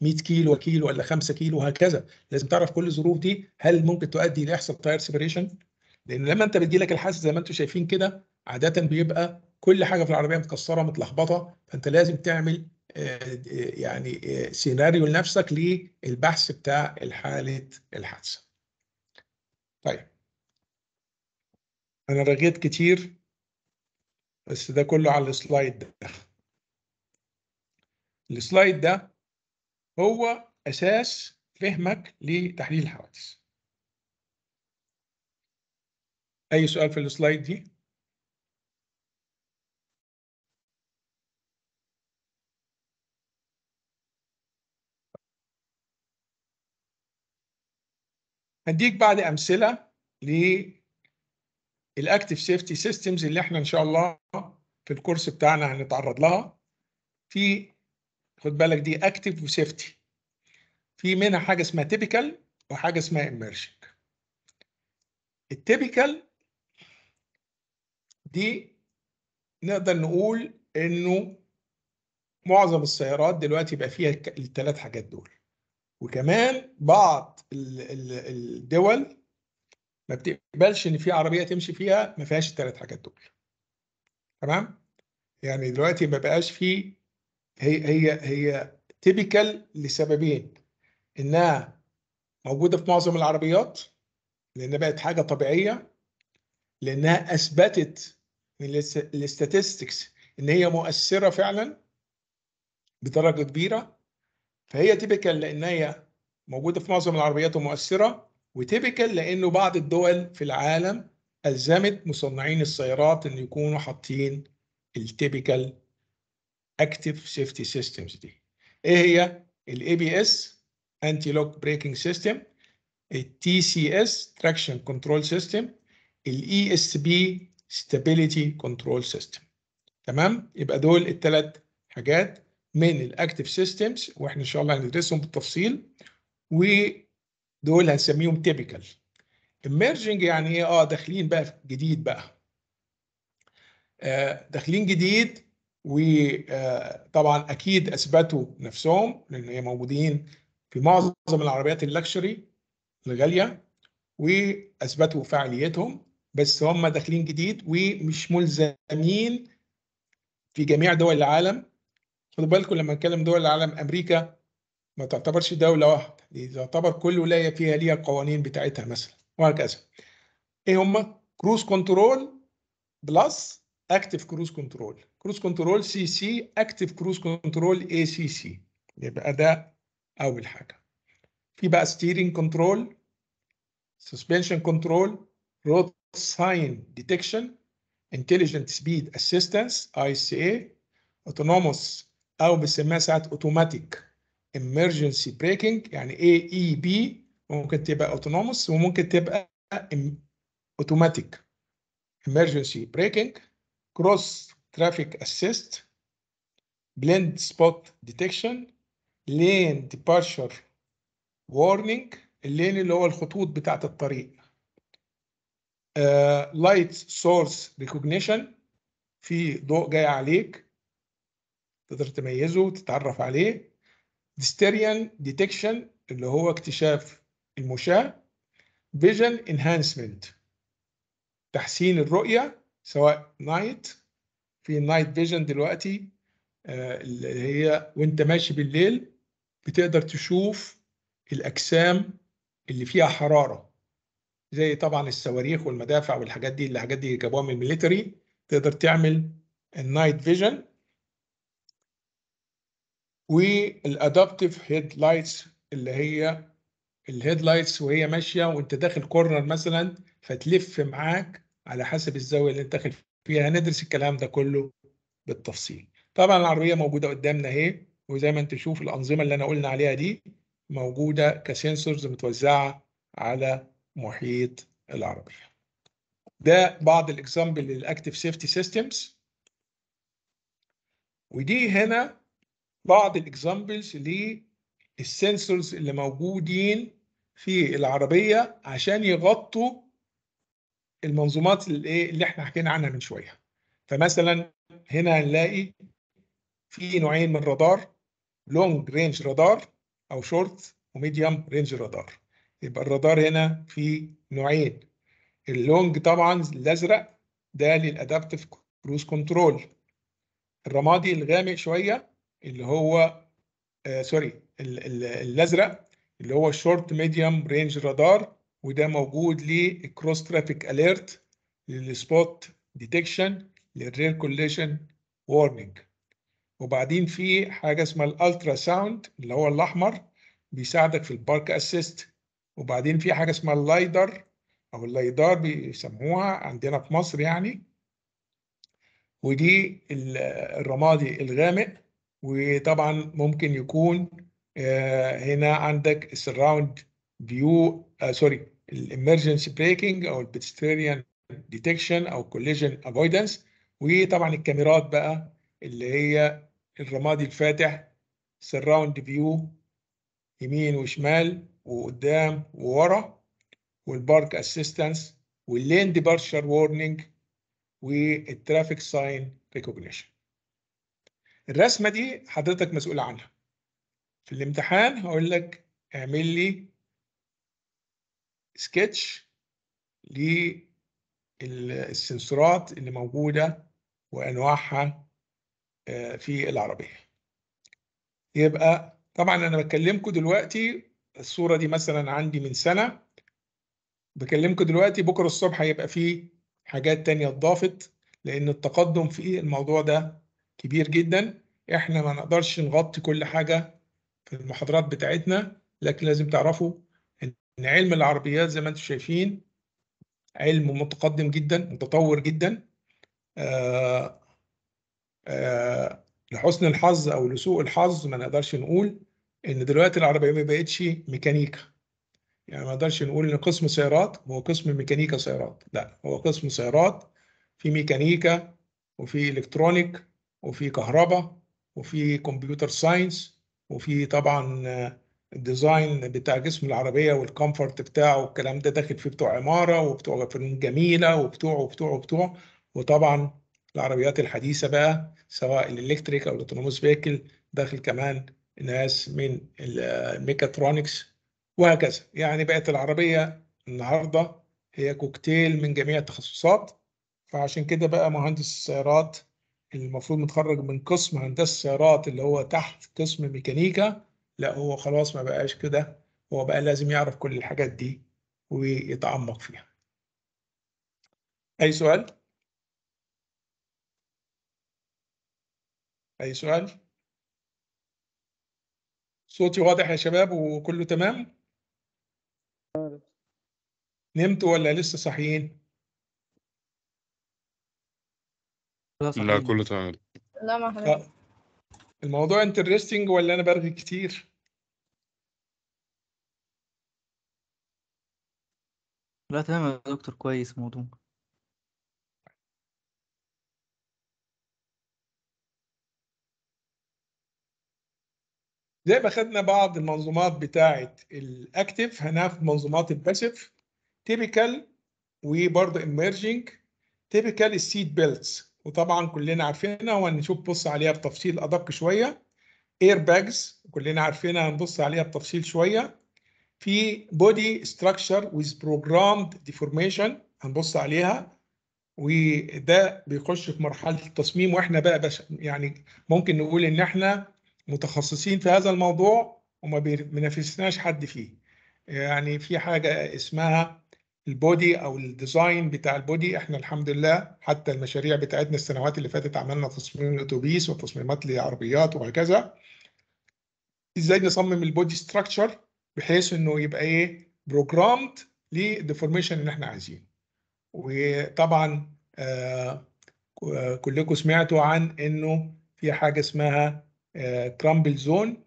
100 كيلو كيلو ولا 5 كيلو وهكذا لازم تعرف كل الظروف دي هل ممكن تؤدي ليحصل تاير سيبريشن لان لما انت بتجي لك الحادث زي ما انتم شايفين كده عاده بيبقى كل حاجه في العربيه متكسره متلخبطه فانت لازم تعمل آه، آه، يعني سيناريو آه، لنفسك للبحث بتاع حاله الحادثه طيب انا رغيت كتير بس ده كله على السلايد ده السلايد ده هو اساس فهمك لتحليل الحوادث اي سؤال في السلايد دي هديك بعض امثله للاكتف سيفتي سيستمز اللي احنا ان شاء الله في الكورس بتاعنا هنتعرض لها في خد بالك دي اكتف وسيفتي في منها حاجه اسمها تيبيكال وحاجه اسمها اميرجنج التيبيكال دي نقدر نقول انه معظم السيارات دلوقتي بقى فيها الثلاث حاجات دول وكمان بعض الدول ما بتقبلش ان في عربيه تمشي فيها ما فيهاش الثلاث حاجات دول تمام يعني دلوقتي ما بقاش في هي هي هي تيبيكال لسببين انها موجوده في معظم العربيات لان بقت حاجه طبيعيه لانها اثبتت من الاستاتستكس ان هي مؤثره فعلا بدرجه كبيره فهي تيبيكال لان هي موجوده في معظم العربيات ومؤثره وتيبيكال لانه بعض الدول في العالم الزمت مصنعين السيارات ان يكونوا حاطين التيبيكال اكتف سيفتي سيستمز دي ايه هي الاي بي اس انتي لوك بريكنج سيستم التي سي اس تراكشن كنترول سيستم الاي اس بي ستابيليتي كنترول سيستم تمام يبقى دول الثلاث حاجات من الاكتف سيستمز واحنا ان شاء الله هندرسهم بالتفصيل ودول هنسميهم تيبيكال emerging يعني ايه اه داخلين بقى جديد بقى آه داخلين جديد وطبعا آه، اكيد اثبتوا نفسهم لان هي موجودين في معظم العربيات اللكشري الغاليه واثبتوا فعاليتهم بس هم داخلين جديد ومش ملزمين في جميع دول العالم خدوا بالكم لما نتكلم دول العالم امريكا ما تعتبرش دوله واحده تعتبر كل ولايه فيها ليها القوانين بتاعتها مثلا وهكذا ايه هم كروز كنترول بلس اكتف كروز كنترول كروز كنترول سي سي اكتف كروز كنترول اي سي سي يبقى ده اول حاجه في بقى ستيرنج كنترول سسبنشن كنترول رود ساين ديتكشن انتليجنت سبيد اسيستنس اي سي اي اوتونوموس او بنسميها ساعات اوتوماتيك emergency braking يعني اي اي بي ممكن تبقى اوتونوموس وممكن تبقى اوتوماتيك emergency braking كروس ترافيك اسيست بليند سبوت ديتكشن لين ديبارشر وارنينج اللين اللي هو الخطوط بتاعه الطريق لايت سورس ريكوجنيشن في ضوء جاي عليك تقدر تميزه وتتعرف عليه ديستيريان ديتكشن اللي هو اكتشاف المشاة فيجن انهانسمنت تحسين الرؤية سواء نايت في نايت فيجن دلوقتي آه، اللي هي وانت ماشي بالليل بتقدر تشوف الاجسام اللي فيها حراره زي طبعا الصواريخ والمدافع والحاجات دي اللي الحاجات دي جابوها من الميليتري تقدر تعمل النايت فيجن والادابتيف هيد لايتس اللي هي الهيد لايتس وهي ماشيه وانت داخل كورنر مثلا فتلف معاك على حسب الزاويه اللي انت داخل فيها هندرس الكلام ده كله بالتفصيل طبعا العربيه موجوده قدامنا اهي وزي ما انت تشوف الانظمه اللي انا قلنا عليها دي موجوده كسنسورز متوزعه على محيط العربيه ده بعض الاكزامبل للاكتيف سيفتي سيستمز ودي هنا بعض الاكزامبلز للسنسورز اللي موجودين في العربيه عشان يغطوا المنظومات اللي, إيه، اللي احنا حكينا عنها من شويه فمثلا هنا هنلاقي في نوعين من الرادار لونج رينج رادار او شورت وميديوم رينج رادار يبقى الرادار هنا في نوعين اللونج طبعا الازرق ده للادابتف كروز كنترول الرمادي الغامق شويه اللي هو آه سوري الازرق اللي هو الشورت ميديوم رينج رادار وده موجود للكروس ترافيك اليرت للسبوت ديتكشن للرير كوليشن وارنينج وبعدين في حاجه اسمها الالترا ساوند اللي هو الاحمر بيساعدك في البارك اسيست وبعدين في حاجه اسمها اللايدر او اللايدار بيسموها عندنا في مصر يعني ودي الرمادي الغامق وطبعا ممكن يكون آه، هنا عندك السراوند فيو سوري الامرجنسي بريكنج او البيدستريان ديتكشن او كوليجن افويدنس وطبعا الكاميرات بقى اللي هي الرمادي الفاتح سراوند فيو يمين وشمال وقدام وورا والبارك اسيستنس واللين ديبارشر وورنينج والترافيك ساين ريكوجنيشن الرسمه دي حضرتك مسؤول عنها في الامتحان هقول لك اعمل لي سكتش للسنسورات اللي موجودة وأنواعها آه، في العربية يبقى طبعا أنا بكلمكم دلوقتي الصورة دي مثلا عندي من سنة بكلمكم دلوقتي بكرة الصبح هيبقى فيه حاجات تانية اتضافت لأن التقدم في الموضوع ده كبير جدا احنا ما نقدرش نغطي كل حاجة في المحاضرات بتاعتنا لكن لازم تعرفوا ان علم العربيات زي ما انتم شايفين علم متقدم جدا متطور جدا آه، آه، لحسن الحظ او لسوء الحظ ما نقدرش نقول ان دلوقتي العربيه ما بقتش ميكانيكا يعني ما نقدرش نقول ان قسم سيارات هو قسم ميكانيكا سيارات لا هو قسم سيارات في ميكانيكا وفي الكترونيك وفي كهرباء وفي كمبيوتر ساينس وفي طبعا الديزاين بتاع جسم العربيه والكمفورت بتاعه والكلام ده داخل فيه بتوع عماره وبتوع فنون جميله وبتوع وبتوع وبتوع وطبعا العربيات الحديثه بقى سواء الالكتريك او الاوتونوموس فيكل داخل كمان ناس من الميكاترونكس وهكذا يعني بقت العربيه النهارده هي كوكتيل من جميع التخصصات فعشان كده بقى مهندس السيارات المفروض متخرج من قسم هندسه السيارات اللي هو تحت قسم ميكانيكا لا هو خلاص ما بقاش كده هو بقى لازم يعرف كل الحاجات دي ويتعمق فيها أي سؤال؟ أي سؤال؟ صوتي واضح يا شباب وكله تمام؟ نمتوا ولا لسه صاحيين؟ لا كله تمام لا ما آه. الموضوع انترستنج ولا انا برغي كتير لا تمام يا دكتور كويس الموضوع زي ما خدنا بعض المنظومات بتاعه الاكتف هناخد منظومات الباسيف تيبيكال وبرضه ايمرجنج تيبيكال السيت بيلتس وطبعا كلنا عارفينها وهنشوف بص عليها بتفصيل ادق شويه اير باجز كلنا عارفينها هنبص عليها بتفصيل شويه في بودي ستراكشر ويز بروجرامد ديفورميشن هنبص عليها وده بيخش في مرحله التصميم واحنا بقى بش يعني ممكن نقول ان احنا متخصصين في هذا الموضوع وما بينافسناش حد فيه يعني في حاجه اسمها البودي او الديزاين بتاع البودي احنا الحمد لله حتى المشاريع بتاعتنا السنوات اللي فاتت عملنا تصميم لاتوبيس وتصميمات لعربيات وهكذا ازاي نصمم البودي ستراكشر بحيث انه يبقى ايه بروجرامد للديفورميشن اللي احنا عايزينه وطبعا آه كلكم سمعتوا عن انه في حاجه اسمها كرامبل آه، زون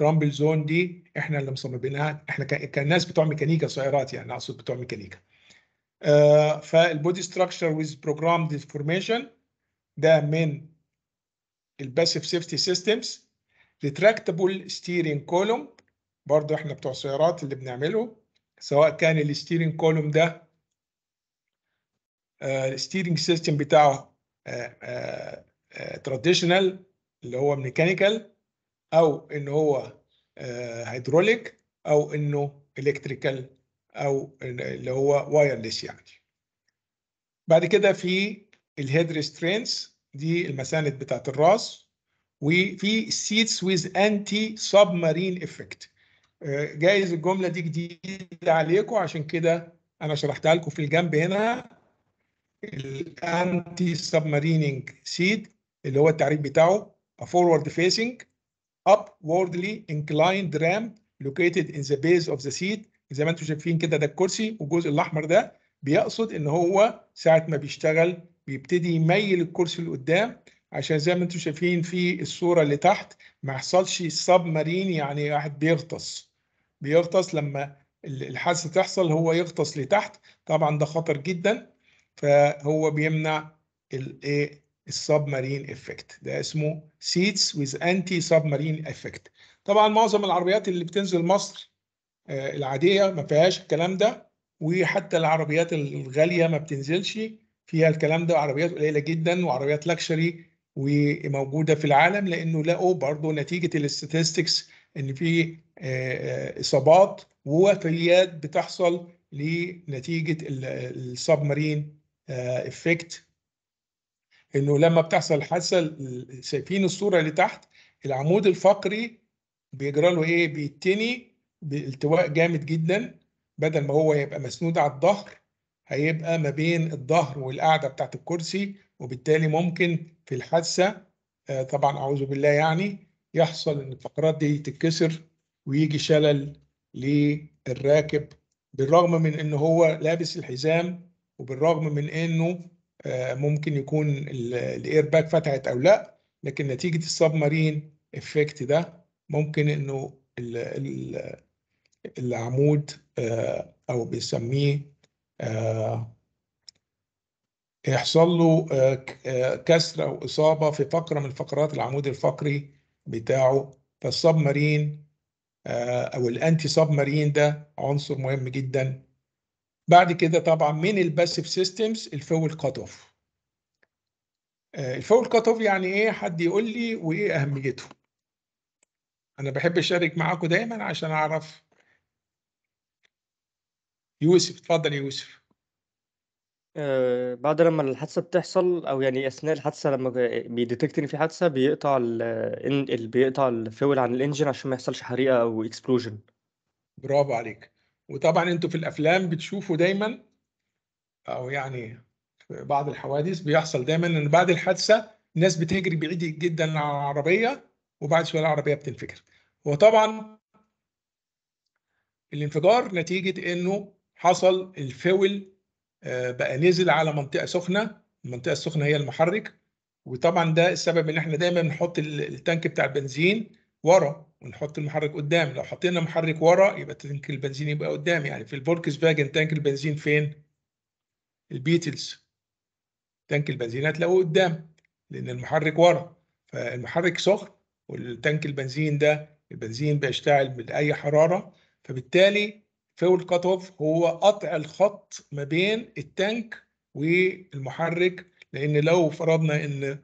رامبل زون دي احنا اللي مصممينها احنا كناس بتوع ميكانيكا سيارات يعني اقصد بتوع ميكانيكا آه فالبودي ستراكشر ويز بروجرام ديفورميشن ده من الباسيف سيفتي سيستمز ريتراكتبل ستيرنج كولوم برضه احنا بتوع السيارات اللي بنعمله سواء كان الستيرنج كولوم ده الستيرنج آه، سيستم بتاعه تراديشنال آه، آه، اللي هو ميكانيكال او ان هو هيدروليك آه، او انه الكتريكال او اللي هو وايرلس يعني بعد كده في الهيد ريسترينس دي المساند بتاعت الراس وفي سيتس ويز انتي سبمارين افكت جايز الجمله دي جديده عليكم عشان كده انا شرحتها لكم في الجنب هنا الانتي سبمارينينج سيد اللي هو التعريف بتاعه فورورد فيسنج upwardly inclined ramp located in the base of the seat زي ما انتم شايفين كده ده الكرسي والجزء الاحمر ده بيقصد ان هو ساعه ما بيشتغل بيبتدي يميل الكرسي لقدام عشان زي ما انتم شايفين في الصوره اللي تحت ما يحصلش سب مارين يعني واحد بيغطس بيغطس لما الحادثه تحصل هو يغطس لتحت طبعا ده خطر جدا فهو بيمنع الايه السبمارين افكت ده اسمه سيتس ويز انتي سبمارين افكت طبعا معظم العربيات اللي بتنزل مصر آه، العاديه ما فيهاش الكلام ده وحتى العربيات الغاليه ما بتنزلش فيها الكلام ده عربيات قليله جدا وعربيات لكشري وموجوده في العالم لانه لقوا برضه نتيجه الاستاتستكس ان في آه، آه، اصابات ووفيات بتحصل لنتيجه السبمارين افكت انه لما بتحصل حادثه شايفين الصوره اللي تحت العمود الفقري بيجرى له ايه بيتني بالتواء جامد جدا بدل ما هو يبقى مسنود على الظهر هيبقى ما بين الظهر والقعده بتاعت الكرسي وبالتالي ممكن في الحادثه آه، طبعا اعوذ بالله يعني يحصل ان الفقرات دي تتكسر ويجي شلل للراكب بالرغم من ان هو لابس الحزام وبالرغم من انه آه، ممكن يكون الاير باك فتحت او لا لكن نتيجه السب مارين افكت ده ممكن انه العمود آه، او بيسميه آه، يحصل له كسر او اصابه في فقره من فقرات العمود الفقري بتاعه فالسب مارين او الانتي سب مارين ده عنصر مهم جدا بعد كده طبعا من الباسيف سيستمز الفول كات اوف آه، الفول كات اوف يعني ايه حد يقول لي وايه اهميته انا بحب اشارك معاكم دايما عشان اعرف يوسف اتفضل يوسف آه، بعد لما الحادثه بتحصل او يعني اثناء الحادثه لما بيديتكت ان في حادثه بيقطع الـ بيقطع الفول عن الانجن عشان ما يحصلش حريقه او اكسبلوجن برافو عليك وطبعا انتوا في الافلام بتشوفوا دايما او يعني في بعض الحوادث بيحصل دايما ان بعد الحادثه الناس بتجري بعيد جدا عن العربيه وبعد شويه العربيه بتنفجر وطبعا الانفجار نتيجه انه حصل الفول آه، بقى نزل على منطقه سخنه المنطقه السخنه هي المحرك وطبعا ده السبب ان احنا دايما بنحط التانك بتاع البنزين ورا ونحط المحرك قدام لو حطينا محرك ورا يبقى تانك البنزين يبقى قدام يعني في الفولكس فاجن تانك البنزين فين البيتلز تانك البنزين هتلاقوه قدام لان المحرك ورا فالمحرك سخن والتانك البنزين ده البنزين بيشتعل باي حراره فبالتالي فول كات اوف هو قطع الخط ما بين التانك والمحرك لان لو فرضنا ان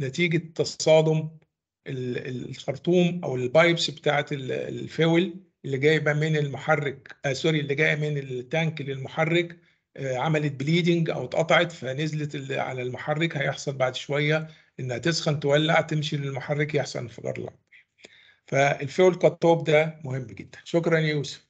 نتيجه تصادم الخرطوم او البايبس بتاعه الفول اللي جايبه من المحرك آه سوري اللي جايه من التانك للمحرك آه عملت بليدنج او اتقطعت فنزلت على المحرك هيحصل بعد شويه انها تسخن تولع تمشي للمحرك يحصل انفجار لمبي فالفول كالتوب ده مهم جدا شكرا يوسف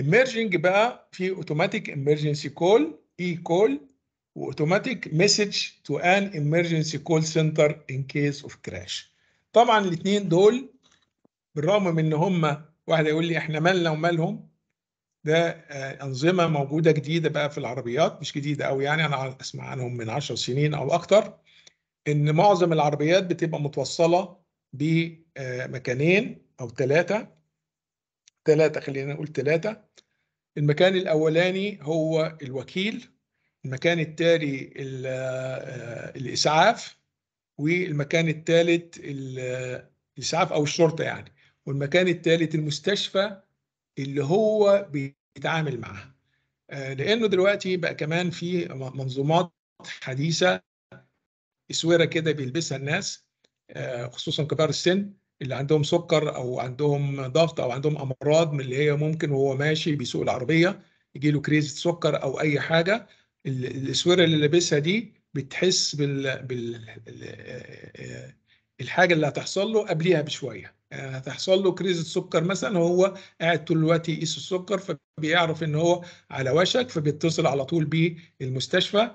emerging بقى في اوتوماتيك emergency كول اي كول واوتوماتيك مسج تو ان امرجنسي كول سنتر ان كيس اوف كراش طبعا الاثنين دول بالرغم من ان هم واحد يقول لي احنا مالنا ومالهم ده آه، انظمه موجوده جديده بقى في العربيات مش جديده قوي يعني انا اسمع عنهم من 10 سنين او اكتر ان معظم العربيات بتبقى متوصله بمكانين آه، او ثلاثه ثلاثه خلينا نقول ثلاثه المكان الاولاني هو الوكيل المكان التالي آه، الإسعاف والمكان الثالث الإسعاف أو الشرطة يعني والمكان الثالث المستشفى اللي هو بيتعامل معها آه، لأنه دلوقتي بقى كمان في منظومات حديثة اسوره كده بيلبسها الناس آه، خصوصا كبار السن اللي عندهم سكر او عندهم ضغط او عندهم امراض من اللي هي ممكن وهو ماشي بيسوق العربيه يجي له كريزه سكر او اي حاجه الاسوره اللي لابسها دي بتحس بال, بال... آه، الحاجه اللي هتحصل له قبليها بشويه يعني هتحصل له كريزة سكر مثلا هو قاعد طول الوقت يقيس السكر فبيعرف ان هو على وشك فبيتصل على طول بالمستشفى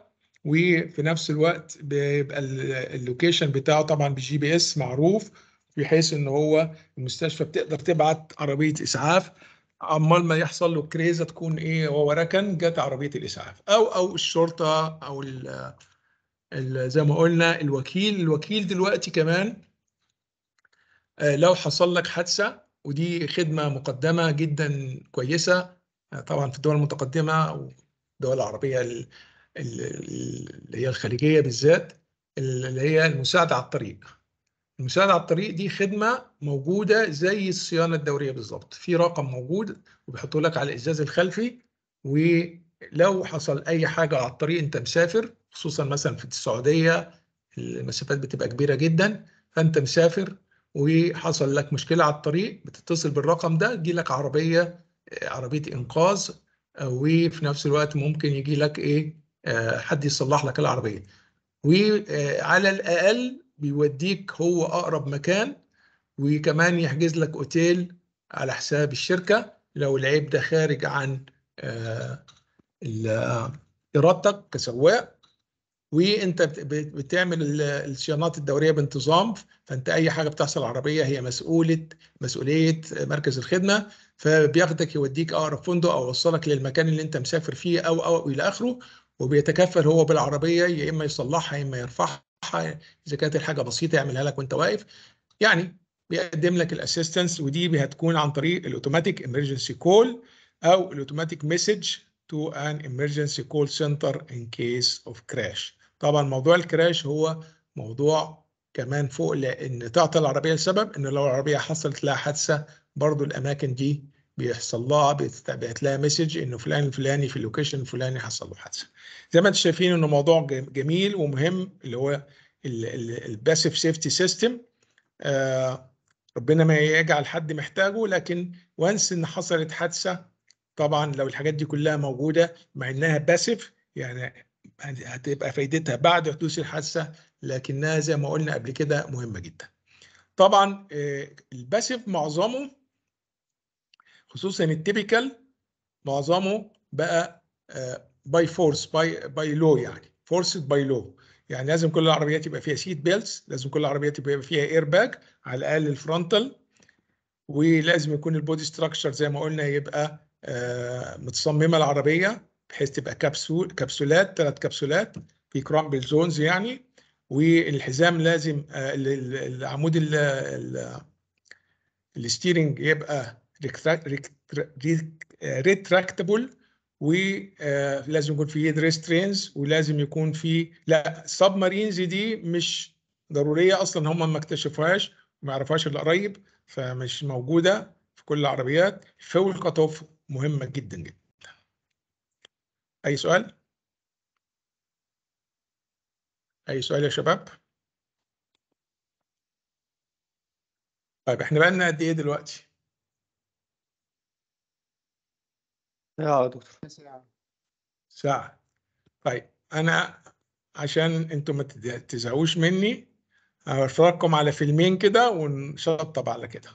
وفي نفس الوقت بيبقى اللوكيشن بتاعه طبعا بالجي بي اس معروف بحيث ان هو المستشفى بتقدر تبعت عربيه اسعاف عمال ما يحصل له كريزه تكون ايه وهو ركن جت عربيه الاسعاف او او الشرطه او الـ الـ زي ما قلنا الوكيل الوكيل دلوقتي كمان آه، لو حصل لك حادثه ودي خدمه مقدمه جدا كويسه آه، طبعا في الدول المتقدمه او الدول العربيه اللي هي الخليجيه بالذات اللي هي المساعده على الطريق المساعدة على الطريق دي خدمة موجودة زي الصيانة الدورية بالظبط في رقم موجود وبيحطه لك على الإزاز الخلفي ولو حصل أي حاجة على الطريق أنت مسافر خصوصا مثلا في السعودية المسافات بتبقى كبيرة جدا فأنت مسافر وحصل لك مشكلة على الطريق بتتصل بالرقم ده تجي لك عربية عربية إنقاذ وفي نفس الوقت ممكن يجي لك إيه آه، حد يصلح لك العربية وعلى الأقل بيوديك هو اقرب مكان وكمان يحجز لك اوتيل على حساب الشركه لو العيب ده خارج عن آه، آه، ارادتك كسواق وانت بتعمل الصيانات الدوريه بانتظام فانت اي حاجه بتحصل عربيه هي مسؤوله مسؤوليه مركز الخدمه فبياخدك يوديك اقرب فندق او يوصلك للمكان اللي انت مسافر فيه او او الى اخره وبيتكفل هو بالعربيه يا اما يصلحها يا اما يرفعها اذا كانت الحاجه بسيطه يعملها لك وانت واقف يعني بيقدم لك الاسيستنس ودي هتكون عن طريق الاوتوماتيك امرجنسي كول او الاوتوماتيك مسج تو ان امرجنسي كول سنتر ان كيس اوف كراش طبعا موضوع الكراش هو موضوع كمان فوق لان تعطل العربيه لسبب ان لو العربيه حصلت لها حادثه برضو الاماكن دي بيحصل لها بيتبعت لها مسج انه فلان الفلاني في اللوكيشن الفلاني حصل له حادثه زي ما انتم شايفين انه موضوع جميل ومهم اللي هو الباسيف سيفتي سيستم ربنا ما يجعل حد محتاجه لكن وانس ان حصلت حادثه طبعا لو الحاجات دي كلها موجوده مع انها باسيف يعني هتبقى فايدتها بعد حدوث الحادثه لكنها زي ما قلنا قبل كده مهمه جدا. طبعا آه، الباسيف معظمه خصوصا التيبيكال معظمه بقى باي فورس باي باي لو يعني فورسد باي لو يعني لازم كل العربيات يبقى فيها سيت بيلتس لازم كل العربيات يبقى فيها اير باج على الاقل الفرونتال ولازم يكون البودي ستراكشر زي ما قلنا يبقى آه، متصممه العربيه بحيث تبقى كبسول كبسولات ثلاث كبسولات في كرامبل زونز يعني والحزام لازم آه، العمود الستيرنج يبقى ريتراكتبل uh, uh, ولازم يكون في ريسترينز ولازم يكون في لا السب مارينز دي مش ضروريه اصلا هم ما اكتشفوهاش ما يعرفوهاش الا قريب فمش موجوده في كل العربيات فول كات اوف مهمه جدا جدا اي سؤال اي سؤال يا شباب طيب احنا بقى لنا قد ايه دلوقتي يا دكتور ساعة طيب أنا عشان أنتم ما تزهقوش مني هفرجكم على فيلمين كده ونشطب على كده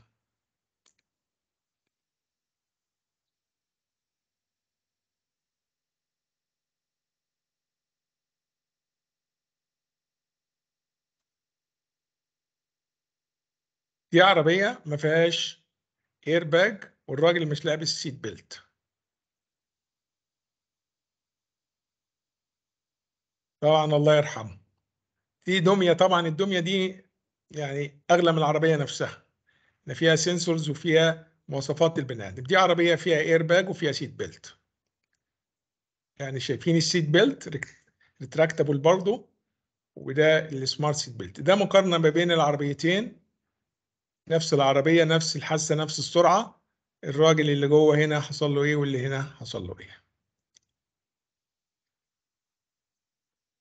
دي عربية ما فيهاش اير باج والراجل مش لابس سيت بيلت طبعا الله يرحمه في دميه طبعا الدميه دي يعني اغلى من العربيه نفسها ان فيها سنسورز وفيها مواصفات البني ادم دي عربيه فيها اير باج وفيها سيت بيلت يعني شايفين السيت بيلت ريتراكتابل برضو وده السمارت سيت بيلت ده مقارنه ما بين العربيتين نفس العربيه نفس الحاسه نفس السرعه الراجل اللي جوه هنا حصل له ايه واللي هنا حصل له ايه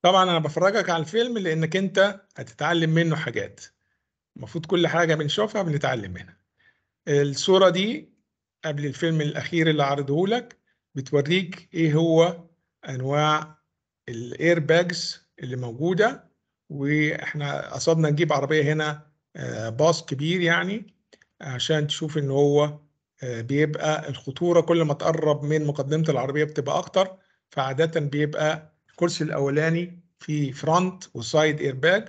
طبعا انا بفرجك على الفيلم لانك انت هتتعلم منه حاجات المفروض كل حاجه بنشوفها بنتعلم منها الصوره دي قبل الفيلم الاخير اللي عرضه لك بتوريك ايه هو انواع الاير باجز اللي موجوده واحنا قصدنا نجيب عربيه هنا آه، باص كبير يعني عشان تشوف ان هو آه، بيبقى الخطوره كل ما تقرب من مقدمه العربيه بتبقى اكتر فعاده بيبقى الكرسي الاولاني فيه فرونت وسايد باج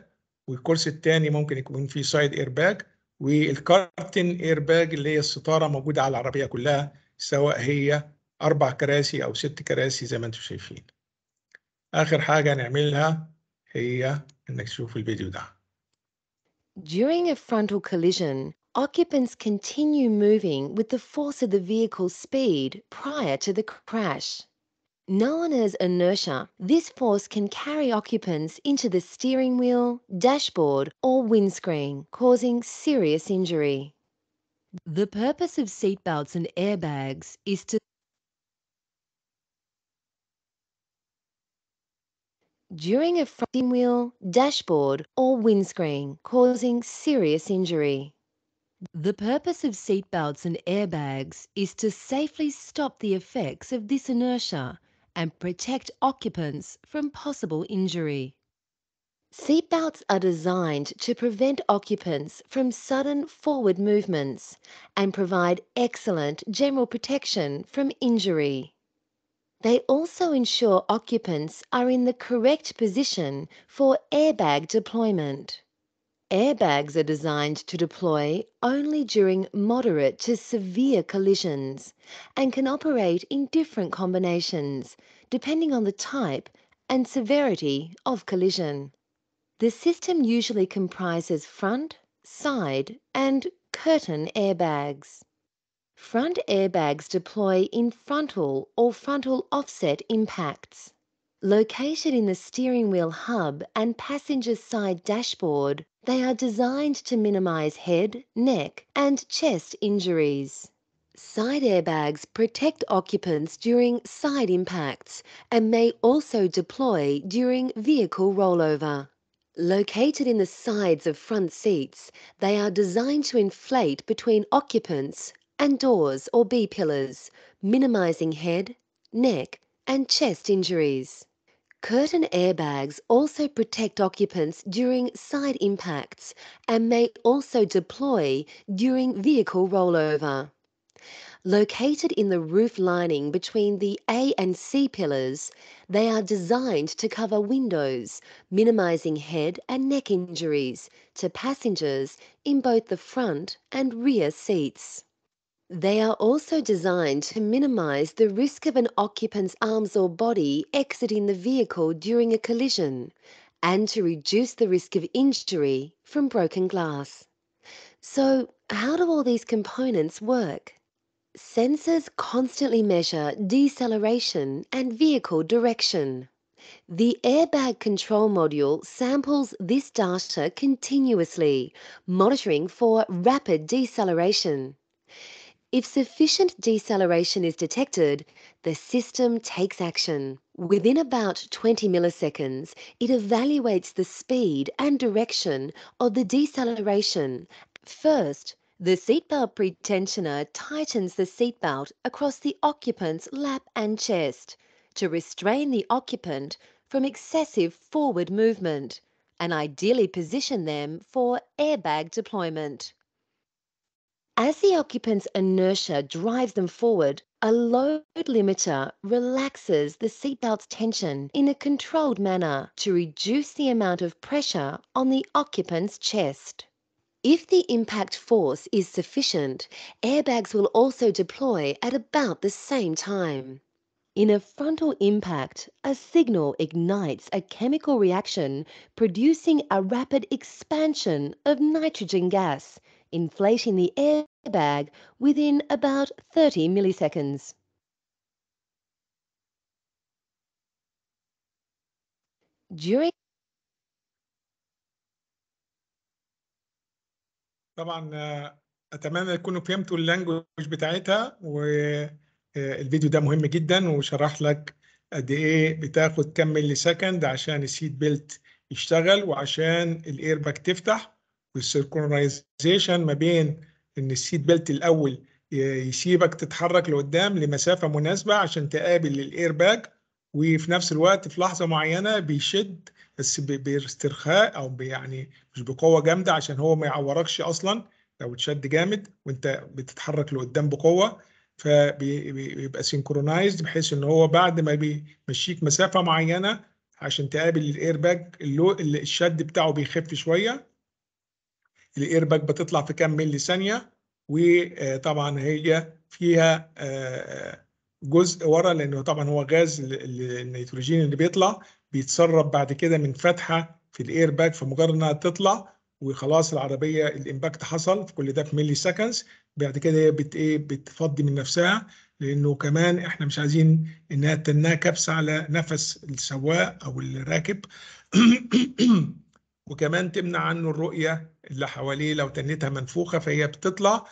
والكرسي الثاني ممكن يكون فيه سايد باج والكارتن باج اللي هي الستاره موجوده على العربيه كلها سواء هي اربع كراسي او ست كراسي زي ما انتم شايفين اخر حاجه هنعملها هي انك تشوف الفيديو ده During a frontal collision, occupants continue moving with the force of the vehicle's speed prior to the crash. Known as inertia, this force can carry occupants into the steering wheel, dashboard, or windscreen, causing serious injury. The purpose of seatbelts and airbags is to during a steering wheel, dashboard, or windscreen, causing serious injury. The purpose of seatbelts and airbags is to safely stop the effects of this inertia and protect occupants from possible injury. Seatbelts are designed to prevent occupants from sudden forward movements and provide excellent general protection from injury. They also ensure occupants are in the correct position for airbag deployment airbags are designed to deploy only during moderate to severe collisions and can operate in different combinations depending on the type and severity of collision. The system usually comprises front, side and curtain airbags. Front airbags deploy in frontal or frontal offset impacts. Located in the steering wheel hub and passenger side dashboard, they are designed to minimize head, neck, and chest injuries. Side airbags protect occupants during side impacts and may also deploy during vehicle rollover. Located in the sides of front seats, they are designed to inflate between occupants and doors or B pillars, minimizing head, neck, and chest injuries. Curtain airbags also protect occupants during side impacts and may also deploy during vehicle rollover. Located in the roof lining between the A and C pillars, they are designed to cover windows, minimising head and neck injuries to passengers in both the front and rear seats. They are also designed to minimise the risk of an occupant's arms or body exiting the vehicle during a collision and to reduce the risk of injury from broken glass. So, how do all these components work? Sensors constantly measure deceleration and vehicle direction. The airbag control module samples this data continuously, monitoring for rapid deceleration. If sufficient deceleration is detected, the system takes action. Within about 20 milliseconds, it evaluates the speed and direction of the deceleration. First, the seatbelt pretensioner tightens the seatbelt across the occupant's lap and chest to restrain the occupant from excessive forward movement and ideally position them for airbag deployment. As the occupant's inertia drives them forward, a load limiter relaxes the seatbelt's tension in a controlled manner to reduce the amount of pressure on the occupant's chest. If the impact force is sufficient, airbags will also deploy at about the same time. In a frontal impact, a signal ignites a chemical reaction producing a rapid expansion of nitrogen gas inflating the airbag within about 30 milliseconds. During طبعا آه، اتمنى تكونوا فهمتوا اللانجوج بتاعتها والفيديو آه، ده مهم جدا وشرح لك قد ايه بتاخد كم ملي سكند عشان السيت بيلت يشتغل وعشان الايرباك تفتح والسينكرونايزيشن ما بين ان السيت بيلت الاول يسيبك تتحرك لقدام لمسافه مناسبه عشان تقابل الاير باك وفي نفس الوقت في لحظه معينه بيشد بس باسترخاء او يعني مش بقوه جامده عشان هو ما يعوركش اصلا لو اتشد جامد وانت بتتحرك لقدام بقوه فبيبقى سينكرونايزد بحيث ان هو بعد ما بيمشيك مسافه معينه عشان تقابل الاير باج الشد بتاعه بيخف شويه الايرباك بتطلع في كام ملي ثانيه وطبعا هي فيها آه، جزء ورا لانه طبعا هو غاز النيتروجين اللي بيطلع بيتسرب بعد كده من فتحه في الايرباك فمجرد انها تطلع وخلاص العربيه الامباكت حصل في كل ده في ملي سكندز بعد كده هي بت ايه بتفضي من نفسها لانه كمان احنا مش عايزين انها تنها كبسه على نفس السواق او الراكب [CLEARS THROAT] وكمان تمنع عنه الرؤية اللي حواليه لو تنتها منفوخة فهي بتطلع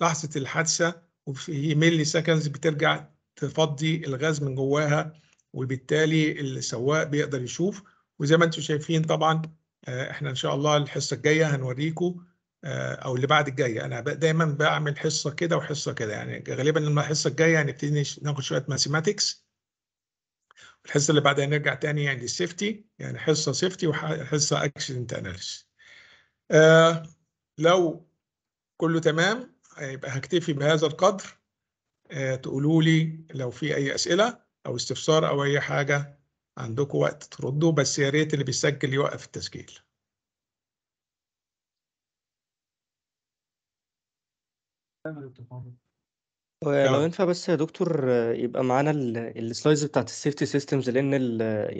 لحظة الحادثة وفي ميلي سكنز بترجع تفضي الغاز من جواها وبالتالي السواق بيقدر يشوف وزي ما انتم شايفين طبعا آه، احنا ان شاء الله الحصة الجاية هنوريكم آه، او اللي بعد الجاية انا دايما بعمل حصة كده وحصة كده يعني غالبا الحصة الجاية هنبتدي ناخد شوية ماثيماتكس الحصه اللي بعدها نرجع تاني يعني للسيفتي يعني حصه سيفتي وحصه اكسيدنت اناليسيس لو كله تمام يبقى هكتفي بهذا القدر آه تقولوا لي لو في اي اسئله او استفسار او اي حاجه عندكم وقت تردوا بس يا ريت اللي بيسجل يوقف التسجيل آه. ولو ينفع بس يا دكتور آه، يبقى معانا ال بتاعت بتاعة سيستمز systems لأن ال يعني